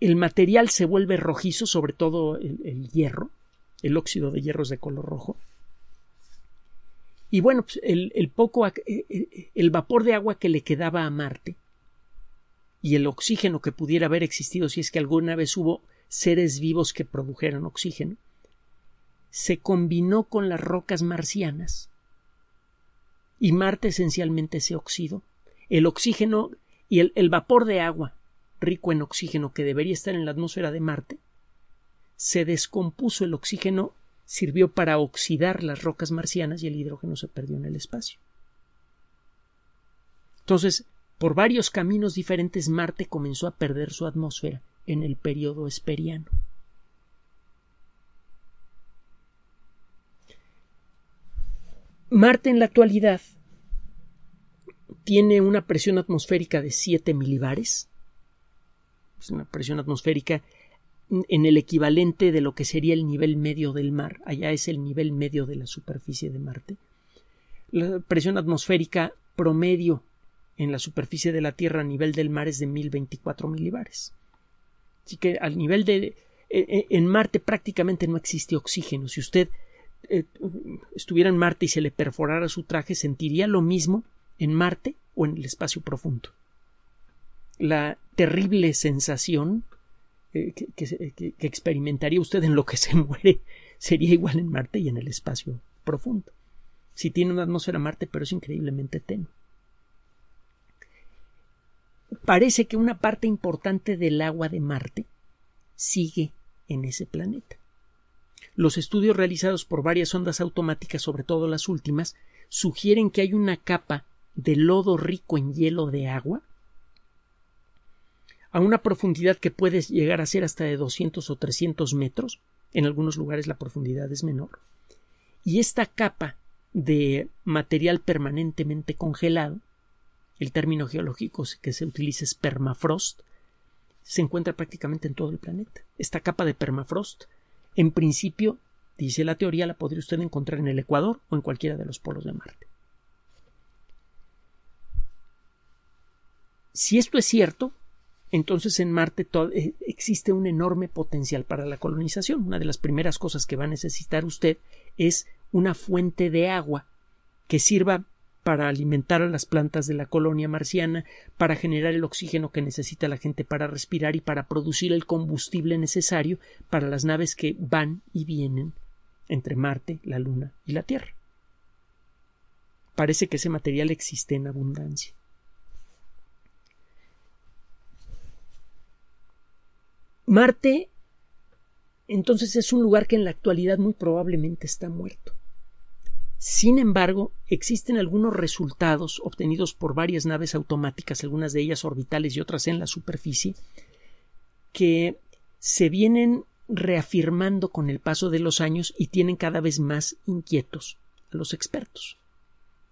el material se vuelve rojizo, sobre todo el, hierro, el óxido de hierro es de color rojo, y bueno, pues, el, el, poco, eh, eh, el vapor de agua que le quedaba a Marte y el oxígeno que pudiera haber existido si es que alguna vez hubo seres vivos que produjeran oxígeno, se combinó con las rocas marcianas y Marte esencialmente se oxidó. El oxígeno y el, vapor de agua rico en oxígeno que debería estar en la atmósfera de Marte se descompuso el oxígeno sirvió para oxidar las rocas marcianas y el hidrógeno se perdió en el espacio. Entonces, por varios caminos diferentes Marte comenzó a perder su atmósfera en el periodo esperiano. Marte en la actualidad tiene una presión atmosférica de 7 milibares. Es una presión atmosférica en el equivalente de lo que sería el nivel medio del mar. Allá es el nivel medio de la superficie de Marte. La presión atmosférica promedio en la superficie de la Tierra a nivel del mar es de 1024 milibares. Así que al nivel de... E, e, en Marte prácticamente no existe oxígeno. Si usted eh, estuviera en Marte y se le perforara su traje, sentiría lo mismo en Marte o en el espacio profundo. La terrible sensación eh, que, experimentaría usted en lo que se muere sería igual en Marte y en el espacio profundo. Si tiene una atmósfera Marte, pero es increíblemente tenue. Parece que una parte importante del agua de Marte sigue en ese planeta. Los estudios realizados por varias ondas automáticas, sobre todo las últimas, sugieren que hay una capa de lodo rico en hielo de agua a una profundidad que puede llegar a ser hasta de 200 o 300 metros, en algunos lugares la profundidad es menor, y esta capa de material permanentemente congelado, el término geológico que se utiliza es permafrost, se encuentra prácticamente en todo el planeta. Esta capa de permafrost en principio, dice la teoría, la podría usted encontrar en el Ecuador o en cualquiera de los polos de Marte. Si esto es cierto, entonces en Marte eh, existe un enorme potencial para la colonización. Una de las primeras cosas que va a necesitar usted es una fuente de agua que sirva para alimentar a las plantas de la colonia marciana, para generar el oxígeno que necesita la gente para respirar y para producir el combustible necesario para las naves que van y vienen entre Marte, la Luna y la Tierra. Parece que ese material existe en abundancia. Marte entonces es un lugar que en la actualidad muy probablemente está muerto. Sin embargo, existen algunos resultados obtenidos por varias naves automáticas, algunas de ellas orbitales y otras en la superficie, que se vienen reafirmando con el paso de los años y tienen cada vez más inquietos a los expertos.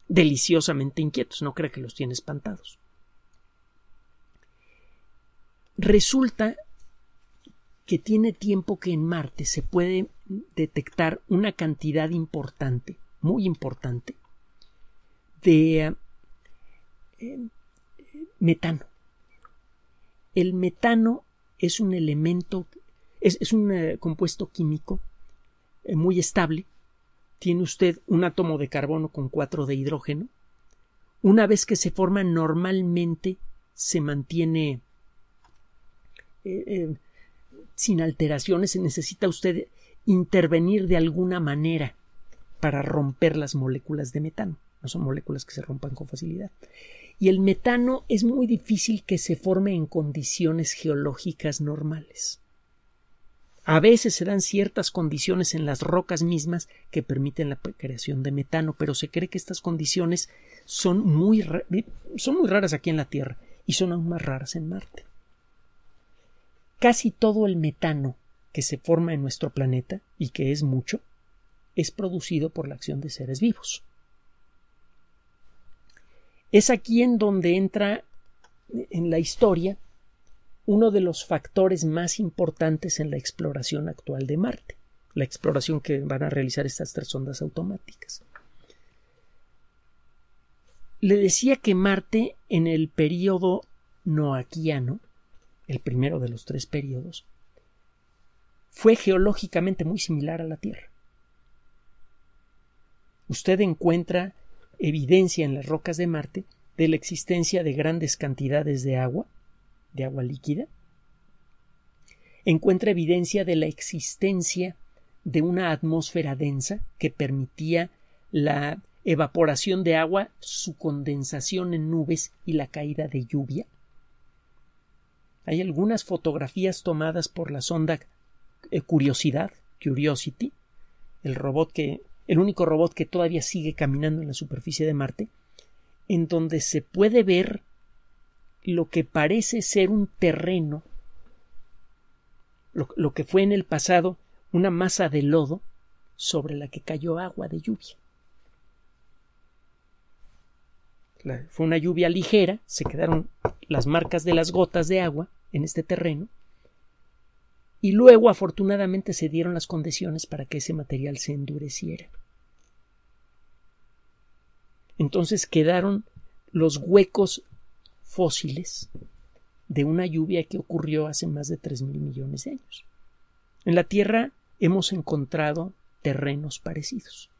Deliciosamente inquietos, no crea que los tiene espantados. Resulta que tiene tiempo que en Marte se puede detectar una cantidad importante muy importante de eh, metano. El metano es un elemento, es, un eh, compuesto químico eh, muy estable. Tiene usted un átomo de carbono con cuatro de hidrógeno. Una vez que se forma normalmente se mantiene sin alteraciones. Se necesita usted intervenir de alguna manera para romper las moléculas de metano. No son moléculas que se rompan con facilidad. Y el metano es muy difícil que se forme en condiciones geológicas normales. A veces se dan ciertas condiciones en las rocas mismas que permiten la creación de metano, pero se cree que estas condiciones son muy, son muy raras aquí en la Tierra y son aún más raras en Marte. Casi todo el metano que se forma en nuestro planeta, y que es mucho, es producido por la acción de seres vivos. Es aquí en donde entra en la historia uno de los factores más importantes en la exploración actual de Marte, la exploración que van a realizar estas tres ondas automáticas. Le decía que Marte en el periodo noaquiano, el primero de los tres periodos, fue geológicamente muy similar a la Tierra usted encuentra evidencia en las rocas de Marte de la existencia de grandes cantidades de agua, de agua líquida. Encuentra evidencia de la existencia de una atmósfera densa que permitía la evaporación de agua, su condensación en nubes y la caída de lluvia. Hay algunas fotografías tomadas por la sonda eh, Curiosidad, Curiosity, el robot que el único robot que todavía sigue caminando en la superficie de Marte, en donde se puede ver lo que parece ser un terreno, lo, que fue en el pasado una masa de lodo sobre la que cayó agua de lluvia. fue una lluvia ligera, se quedaron las marcas de las gotas de agua en este terreno, y luego afortunadamente se dieron las condiciones para que ese material se endureciera. Entonces quedaron los huecos fósiles de una lluvia que ocurrió hace más de 3 mil millones de años. En la Tierra hemos encontrado terrenos parecidos.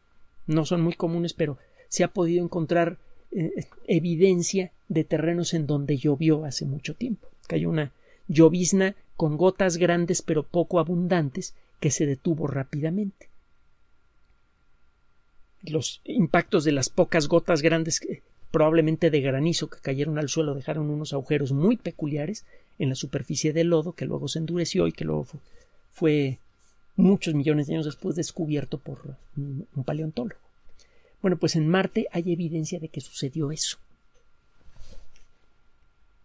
No son muy comunes, pero se ha podido encontrar eh, evidencia de terrenos en donde llovió hace mucho tiempo. hay una llovizna con gotas grandes pero poco abundantes, que se detuvo rápidamente. Los impactos de las pocas gotas grandes, probablemente de granizo, que cayeron al suelo dejaron unos agujeros muy peculiares en la superficie del lodo, que luego se endureció y que luego fue, muchos millones de años después descubierto por un paleontólogo. Bueno, pues en Marte hay evidencia de que sucedió eso.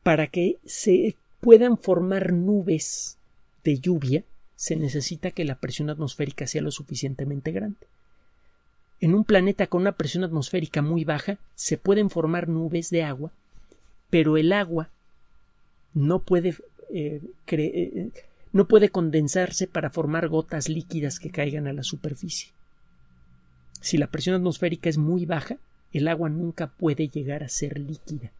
Para que se puedan formar nubes de lluvia, se necesita que la presión atmosférica sea lo suficientemente grande. En un planeta con una presión atmosférica muy baja, se pueden formar nubes de agua, pero el agua no puede, eh, eh, eh, no puede condensarse para formar gotas líquidas que caigan a la superficie. Si la presión atmosférica es muy baja, el agua nunca puede llegar a ser líquida.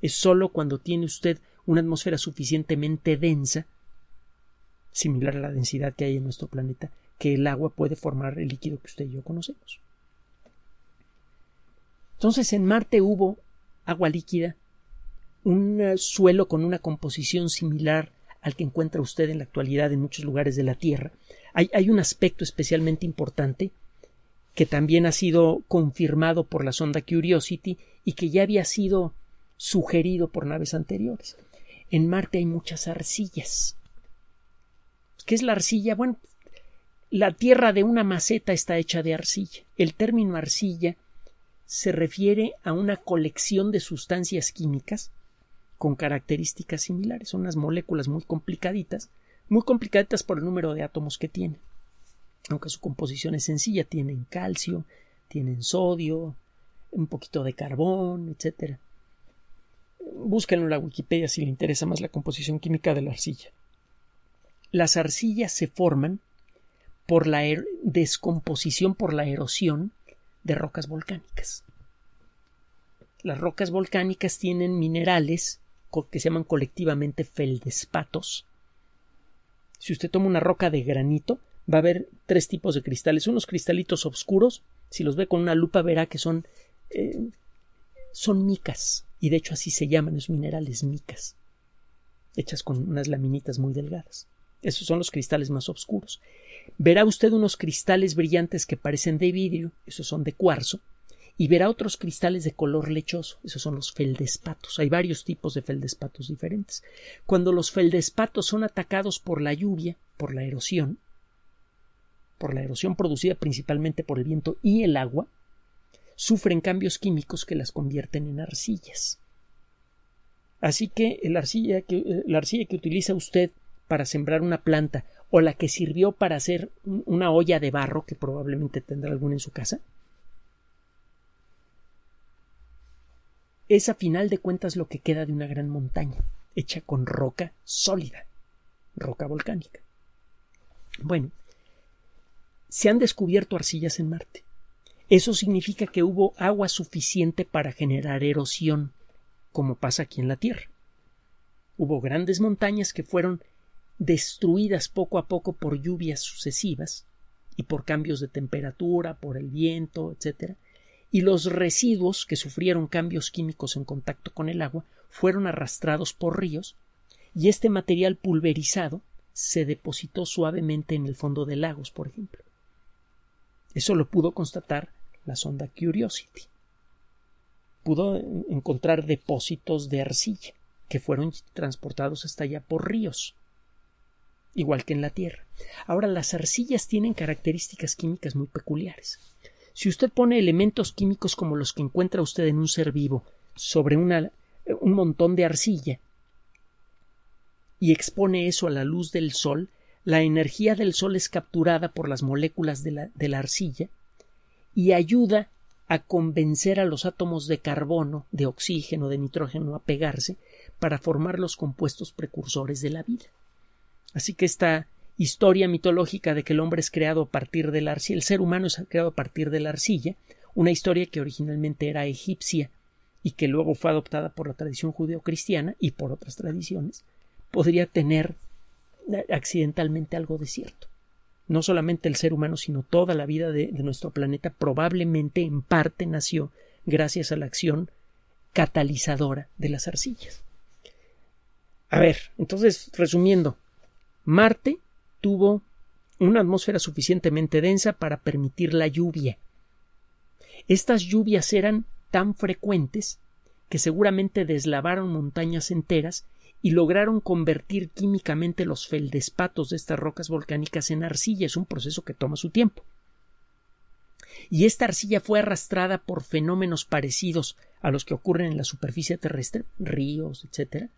Es sólo cuando tiene usted una atmósfera suficientemente densa, similar a la densidad que hay en nuestro planeta, que el agua puede formar el líquido que usted y yo conocemos. Entonces en Marte hubo agua líquida, un eh, suelo con una composición similar al que encuentra usted en la actualidad en muchos lugares de la Tierra. hay un aspecto especialmente importante que también ha sido confirmado por la sonda Curiosity y que ya había sido sugerido por naves anteriores en Marte hay muchas arcillas. ¿Qué es la arcilla? Bueno, la tierra de una maceta está hecha de arcilla. El término arcilla se refiere a una colección de sustancias químicas con características similares. Son unas moléculas muy complicaditas, muy complicaditas por el número de átomos que tienen. Aunque su composición es sencilla, tienen calcio, tienen sodio, un poquito de carbón, etcétera búsquenlo en la Wikipedia si le interesa más la composición química de la arcilla. Las arcillas se forman por la er-, descomposición, por la erosión de rocas volcánicas. Las rocas volcánicas tienen minerales que se llaman colectivamente feldespatos. Si usted toma una roca de granito, va a ver tres tipos de cristales. Unos cristalitos oscuros, si los ve con una lupa verá que son, eh, son micas, y de hecho así se llaman los minerales micas, hechas con unas laminitas muy delgadas. Esos son los cristales más oscuros. Verá usted unos cristales brillantes que parecen de vidrio, esos son de cuarzo, y verá otros cristales de color lechoso, esos son los feldespatos. Hay varios tipos de feldespatos diferentes. Cuando los feldespatos son atacados por la lluvia, por la erosión, por la erosión producida principalmente por el viento y el agua, sufren cambios químicos que las convierten en arcillas. Así que, el arcilla que eh, la arcilla que utiliza usted para sembrar una planta o la que sirvió para hacer una olla de barro, que probablemente tendrá alguna en su casa, es a final de cuentas lo que queda de una gran montaña, hecha con roca sólida, roca volcánica. Bueno, se han descubierto arcillas en Marte. Eso significa que hubo agua suficiente para generar erosión, como pasa aquí en la Tierra. Hubo grandes montañas que fueron destruidas poco a poco por lluvias sucesivas y por cambios de temperatura, por el viento, etc. Y los residuos que sufrieron cambios químicos en contacto con el agua fueron arrastrados por ríos y este material pulverizado se depositó suavemente en el fondo de lagos, por ejemplo. Eso lo pudo constatar la sonda Curiosity. Pudo encontrar depósitos de arcilla que fueron transportados hasta allá por ríos, igual que en la Tierra. Ahora, las arcillas tienen características químicas muy peculiares. Si usted pone elementos químicos como los que encuentra usted en un ser vivo sobre un montón de arcilla y expone eso a la luz del sol, la energía del sol es capturada por las moléculas de la arcilla y ayuda a convencer a los átomos de carbono, de oxígeno, de nitrógeno a pegarse para formar los compuestos precursores de la vida. Así que esta historia mitológica de que el hombre es creado a partir de la arcilla, el ser humano es creado a partir de la arcilla, una historia que originalmente era egipcia y que luego fue adoptada por la tradición judeocristiana y por otras tradiciones, podría tener accidentalmente algo de cierto no solamente el ser humano, sino toda la vida de, nuestro planeta, probablemente en parte nació gracias a la acción catalizadora de las arcillas. A ver, entonces, resumiendo, Marte tuvo una atmósfera suficientemente densa para permitir la lluvia. Estas lluvias eran tan frecuentes que seguramente deslavaron montañas enteras y lograron convertir químicamente los feldespatos de estas rocas volcánicas en arcilla. Es un proceso que toma su tiempo. Y esta arcilla fue arrastrada por fenómenos parecidos a los que ocurren en la superficie terrestre, ríos, etc.,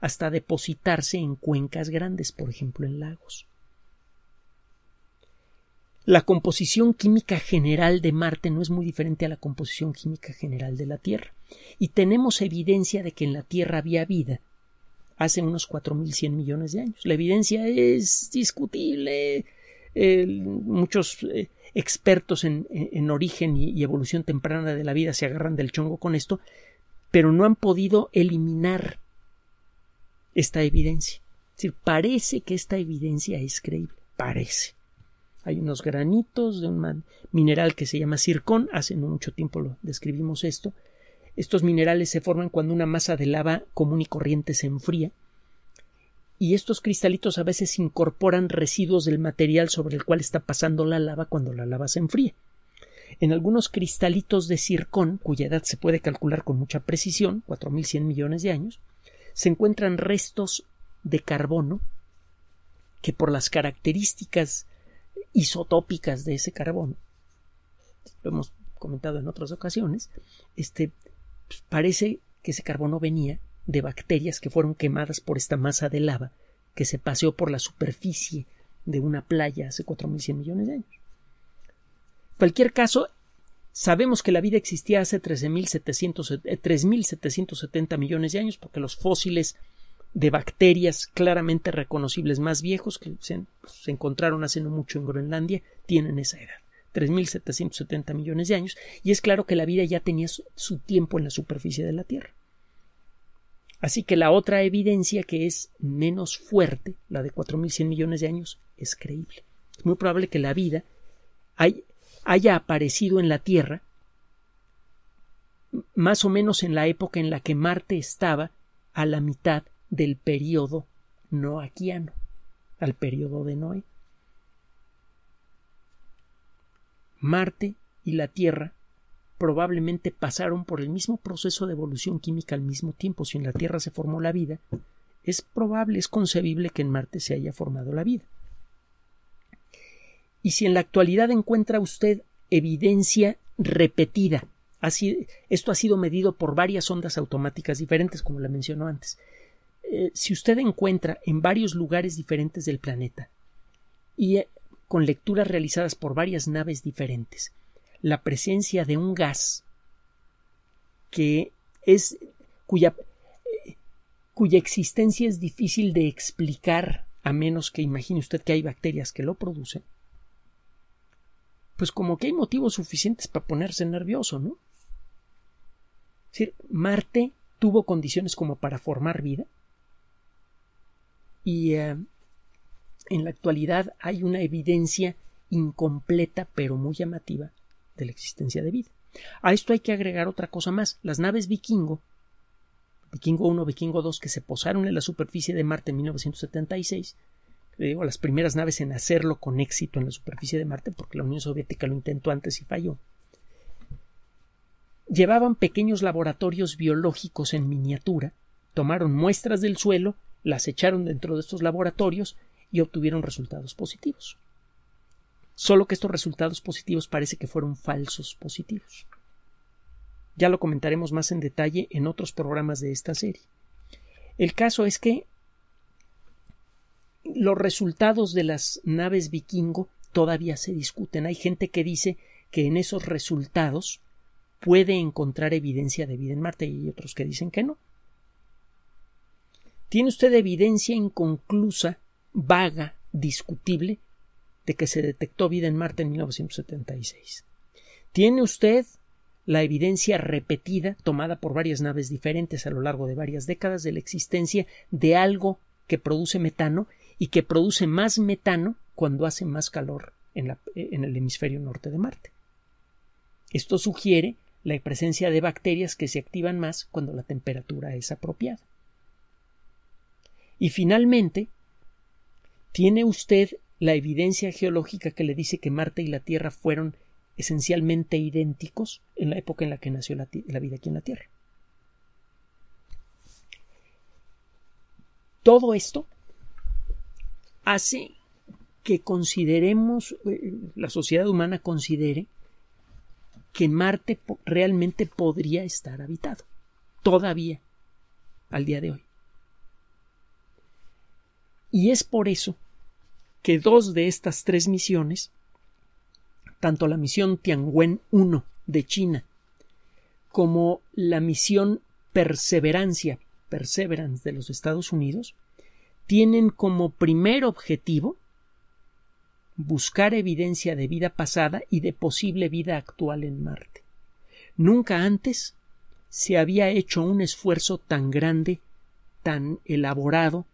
hasta depositarse en cuencas grandes, por ejemplo en lagos. La composición química general de Marte no es muy diferente a la composición química general de la Tierra, y tenemos evidencia de que en la Tierra había vida hace unos 4.100 millones de años. La evidencia es discutible. muchos eh, expertos en, origen y, evolución temprana de la vida se agarran del chongo con esto, pero no han podido eliminar esta evidencia. parece que esta evidencia es creíble. Parece. Hay unos granitos de un mineral que se llama circón, hace no mucho tiempo lo describimos esto, estos minerales se forman cuando una masa de lava común y corriente se enfría y estos cristalitos a veces incorporan residuos del material sobre el cual está pasando la lava cuando la lava se enfría. En algunos cristalitos de circón, cuya edad se puede calcular con mucha precisión, 4.100 millones de años, se encuentran restos de carbono que por las características isotópicas de ese carbono, lo hemos comentado en otras ocasiones, este, parece que ese carbono venía de bacterias que fueron quemadas por esta masa de lava que se paseó por la superficie de una playa hace 4.100 millones de años. En cualquier caso, sabemos que la vida existía hace 3.770 eh, millones de años porque los fósiles de bacterias claramente reconocibles más viejos que se, pues, se encontraron hace no mucho en Groenlandia tienen esa edad. 3.770 millones de años, y es claro que la vida ya tenía su tiempo en la superficie de la Tierra. Así que la otra evidencia que es menos fuerte, la de 4.100 millones de años, es creíble. Es muy probable que la vida haya aparecido en la Tierra más o menos en la época en la que Marte estaba a la mitad del periodo noaquiano, al periodo de Noé. Marte y la Tierra probablemente pasaron por el mismo proceso de evolución química al mismo tiempo. Si en la Tierra se formó la vida, es probable, es concebible que en Marte se haya formado la vida. Y si en la actualidad encuentra usted evidencia repetida, esto ha sido medido por varias ondas automáticas diferentes, como la mencionó antes. Eh, si usted encuentra en varios lugares diferentes del planeta y eh, con lecturas realizadas por varias naves diferentes, la presencia de un gas que es cuya cuya existencia es difícil de explicar a menos que imagine usted que hay bacterias que lo producen. Pues como que hay motivos suficientes para ponerse nervioso, ¿no? Es decir, Marte tuvo condiciones como para formar vida y eh, en la actualidad hay una evidencia incompleta pero muy llamativa de la existencia de vida. A esto hay que agregar otra cosa más. Las naves vikingo, vikingo 1, vikingo 2, que se posaron en la superficie de Marte en 1976, las primeras naves en hacerlo con éxito en la superficie de Marte, porque la Unión Soviética lo intentó antes y falló, llevaban pequeños laboratorios biológicos en miniatura, tomaron muestras del suelo, las echaron dentro de estos laboratorios y obtuvieron resultados positivos. Solo que estos resultados positivos parece que fueron falsos positivos. Ya lo comentaremos más en detalle en otros programas de esta serie. El caso es que los resultados de las naves vikingo todavía se discuten. Hay gente que dice que en esos resultados puede encontrar evidencia de vida en Marte y otros que dicen que no. Tiene usted evidencia inconclusa vaga, discutible, de que se detectó vida en Marte en 1976. Tiene usted la evidencia repetida, tomada por varias naves diferentes a lo largo de varias décadas, de la existencia de algo que produce metano y que produce más metano cuando hace más calor en, eh, en el hemisferio norte de Marte. Esto sugiere la presencia de bacterias que se activan más cuando la temperatura es apropiada. Y finalmente, ¿Tiene usted la evidencia geológica que le dice que Marte y la Tierra fueron esencialmente idénticos en la época en la que nació la, vida aquí en la Tierra? Todo esto hace que consideremos, eh, la sociedad humana considere que Marte realmente podría estar habitado, todavía, al día de hoy. Y es por eso que dos de estas tres misiones, tanto la misión Tiangwen 1 de China como la misión Perseverancia, Perseverance de los Estados Unidos, tienen como primer objetivo buscar evidencia de vida pasada y de posible vida actual en Marte. Nunca antes se había hecho un esfuerzo tan grande, tan elaborado,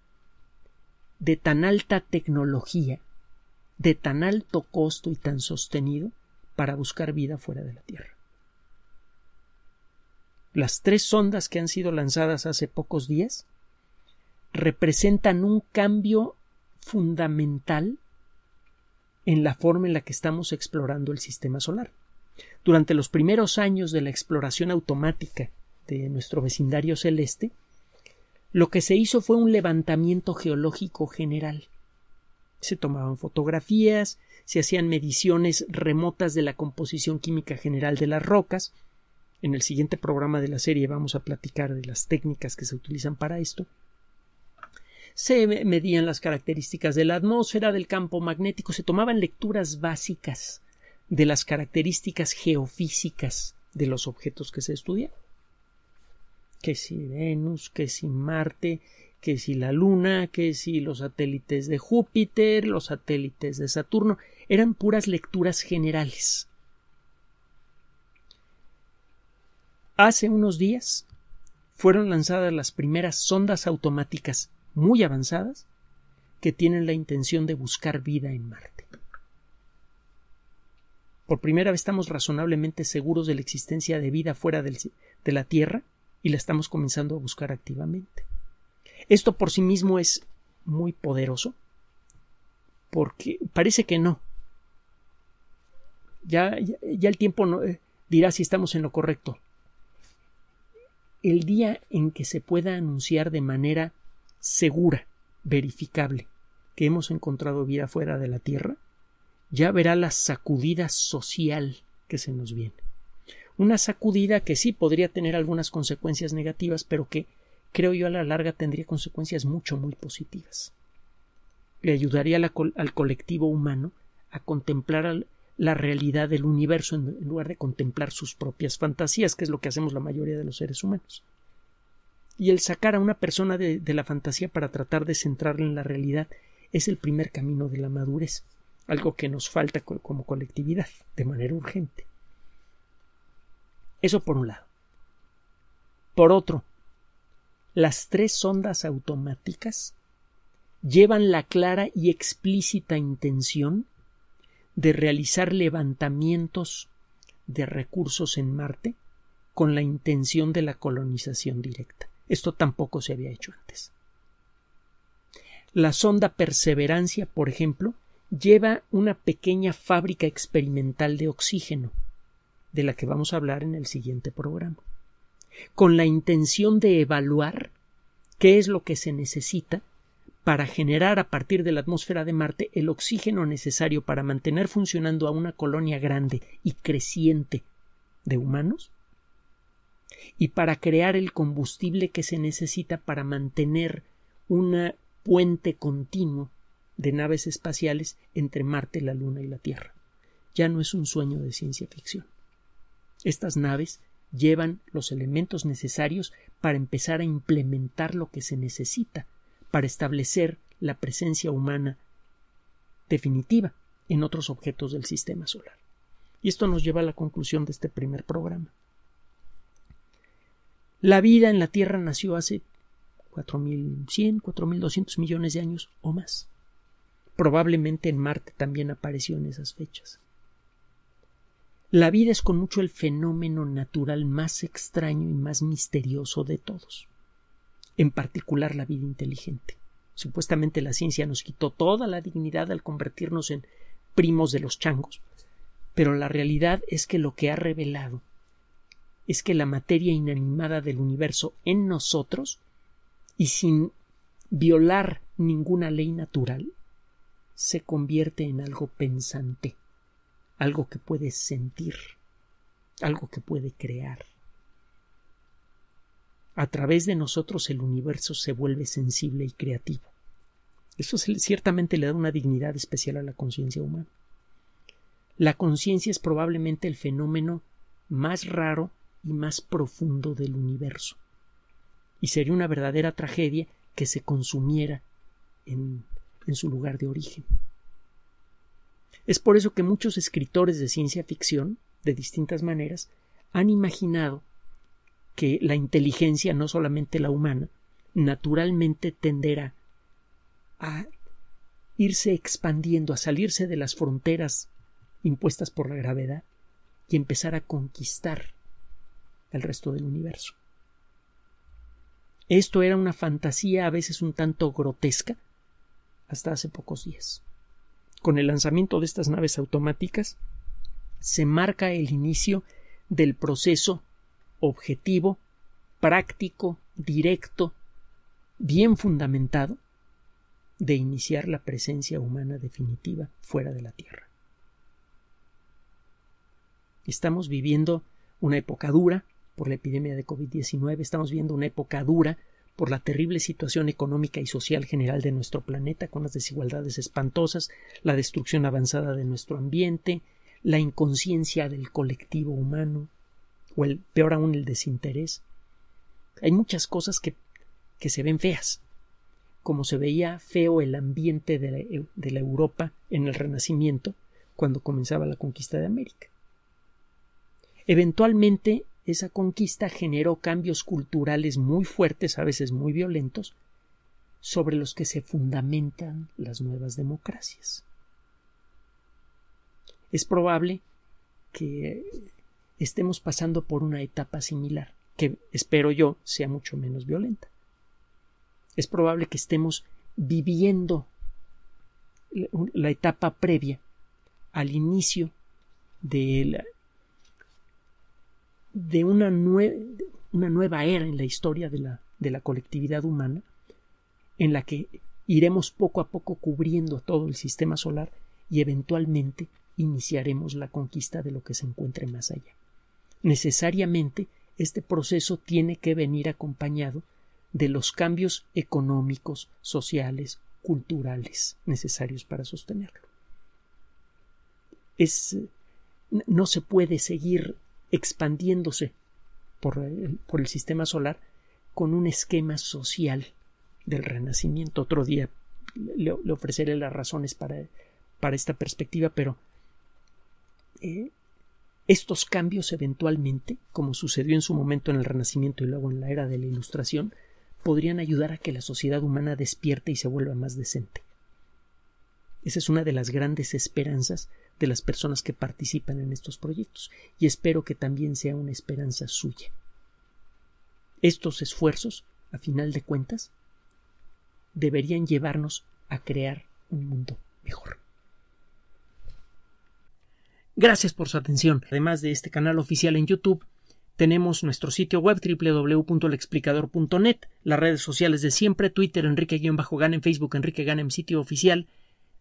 de tan alta tecnología, de tan alto costo y tan sostenido para buscar vida fuera de la Tierra. Las tres sondas que han sido lanzadas hace pocos días representan un cambio fundamental en la forma en la que estamos explorando el sistema solar. Durante los primeros años de la exploración automática de nuestro vecindario celeste, lo que se hizo fue un levantamiento geológico general. Se tomaban fotografías, se hacían mediciones remotas de la composición química general de las rocas. En el siguiente programa de la serie vamos a platicar de las técnicas que se utilizan para esto. Se medían las características de la atmósfera, del campo magnético, se tomaban lecturas básicas de las características geofísicas de los objetos que se estudiaban que si Venus, que si Marte, que si la Luna, que si los satélites de Júpiter, los satélites de Saturno, eran puras lecturas generales. Hace unos días fueron lanzadas las primeras sondas automáticas muy avanzadas que tienen la intención de buscar vida en Marte. Por primera vez estamos razonablemente seguros de la existencia de vida fuera de la Tierra y la estamos comenzando a buscar activamente. Esto por sí mismo es muy poderoso porque parece que no. Ya, ya, el tiempo eh, dirá si estamos en lo correcto. El día en que se pueda anunciar de manera segura, verificable, que hemos encontrado vida fuera de la Tierra, ya verá la sacudida social que se nos viene una sacudida que sí podría tener algunas consecuencias negativas, pero que creo yo a la larga tendría consecuencias mucho, muy positivas. Le ayudaría al colectivo humano a contemplar la realidad del universo en, lugar de contemplar sus propias fantasías, que es lo que hacemos la mayoría de los seres humanos. Y el sacar a una persona de, la fantasía para tratar de centrarla en la realidad es el primer camino de la madurez, algo que nos falta como colectividad de manera urgente. Eso por un lado. Por otro, las tres sondas automáticas llevan la clara y explícita intención de realizar levantamientos de recursos en Marte con la intención de la colonización directa. Esto tampoco se había hecho antes. La sonda Perseverancia, por ejemplo, lleva una pequeña fábrica experimental de oxígeno de la que vamos a hablar en el siguiente programa, con la intención de evaluar qué es lo que se necesita para generar a partir de la atmósfera de Marte el oxígeno necesario para mantener funcionando a una colonia grande y creciente de humanos y para crear el combustible que se necesita para mantener un puente continuo de naves espaciales entre Marte, la Luna y la Tierra. Ya no es un sueño de ciencia ficción. Estas naves llevan los elementos necesarios para empezar a implementar lo que se necesita, para establecer la presencia humana definitiva en otros objetos del sistema solar. Y esto nos lleva a la conclusión de este primer programa. La vida en la Tierra nació hace 4.100, 4.200 millones de años o más. Probablemente en Marte también apareció en esas fechas. La vida es con mucho el fenómeno natural más extraño y más misterioso de todos, en particular la vida inteligente. Supuestamente la ciencia nos quitó toda la dignidad al convertirnos en primos de los changos, pero la realidad es que lo que ha revelado es que la materia inanimada del universo en nosotros y sin violar ninguna ley natural se convierte en algo pensante algo que puede sentir, algo que puede crear. A través de nosotros el universo se vuelve sensible y creativo. Eso ciertamente le da una dignidad especial a la conciencia humana. La conciencia es probablemente el fenómeno más raro y más profundo del universo. Y sería una verdadera tragedia que se consumiera en su lugar de origen. Es por eso que muchos escritores de ciencia ficción, de distintas maneras, han imaginado que la inteligencia, no solamente la humana, naturalmente tenderá a irse expandiendo, a salirse de las fronteras impuestas por la gravedad y empezar a conquistar el resto del universo. Esto era una fantasía a veces un tanto grotesca hasta hace pocos días. Con el lanzamiento de estas naves automáticas se marca el inicio del proceso objetivo, práctico, directo, bien fundamentado de iniciar la presencia humana definitiva fuera de la Tierra. Estamos viviendo una época dura por la epidemia de COVID-19, estamos viendo una época dura por la terrible situación económica y social general de nuestro planeta, con las desigualdades espantosas, la destrucción avanzada de nuestro ambiente, la inconsciencia del colectivo humano, o el peor aún el desinterés. Hay muchas cosas que, que se ven feas, como se veía feo el ambiente de la Europa en el Renacimiento, cuando comenzaba la conquista de América. Eventualmente esa conquista generó cambios culturales muy fuertes, a veces muy violentos, sobre los que se fundamentan las nuevas democracias. Es probable que estemos pasando por una etapa similar, que espero yo sea mucho menos violenta. Es probable que estemos viviendo la etapa previa al inicio de la, de una, nueva era en la historia de la, de la colectividad humana, en la que iremos poco a poco cubriendo todo el sistema solar y eventualmente iniciaremos la conquista de lo que se encuentre más allá. Necesariamente este proceso tiene que venir acompañado de los cambios económicos, sociales, culturales necesarios para sostenerlo. Es, no se puede seguir expandiéndose por el, sistema solar con un esquema social del renacimiento. Otro día le, ofreceré las razones para, esta perspectiva, pero eh, estos cambios eventualmente, como sucedió en su momento en el Renacimiento y luego en la era de la Ilustración, podrían ayudar a que la sociedad humana despierte y se vuelva más decente. Esa es una de las grandes esperanzas de las personas que participan en estos proyectos y espero que también sea una esperanza suya. Estos esfuerzos, a final de cuentas, deberían llevarnos a crear un mundo mejor. Gracias por su atención. Además de este canal oficial en YouTube, tenemos nuestro sitio web www.lexplicador.net, las redes sociales de siempre, Twitter Enrique-Gan, en Facebook Enrique Ganem sitio oficial,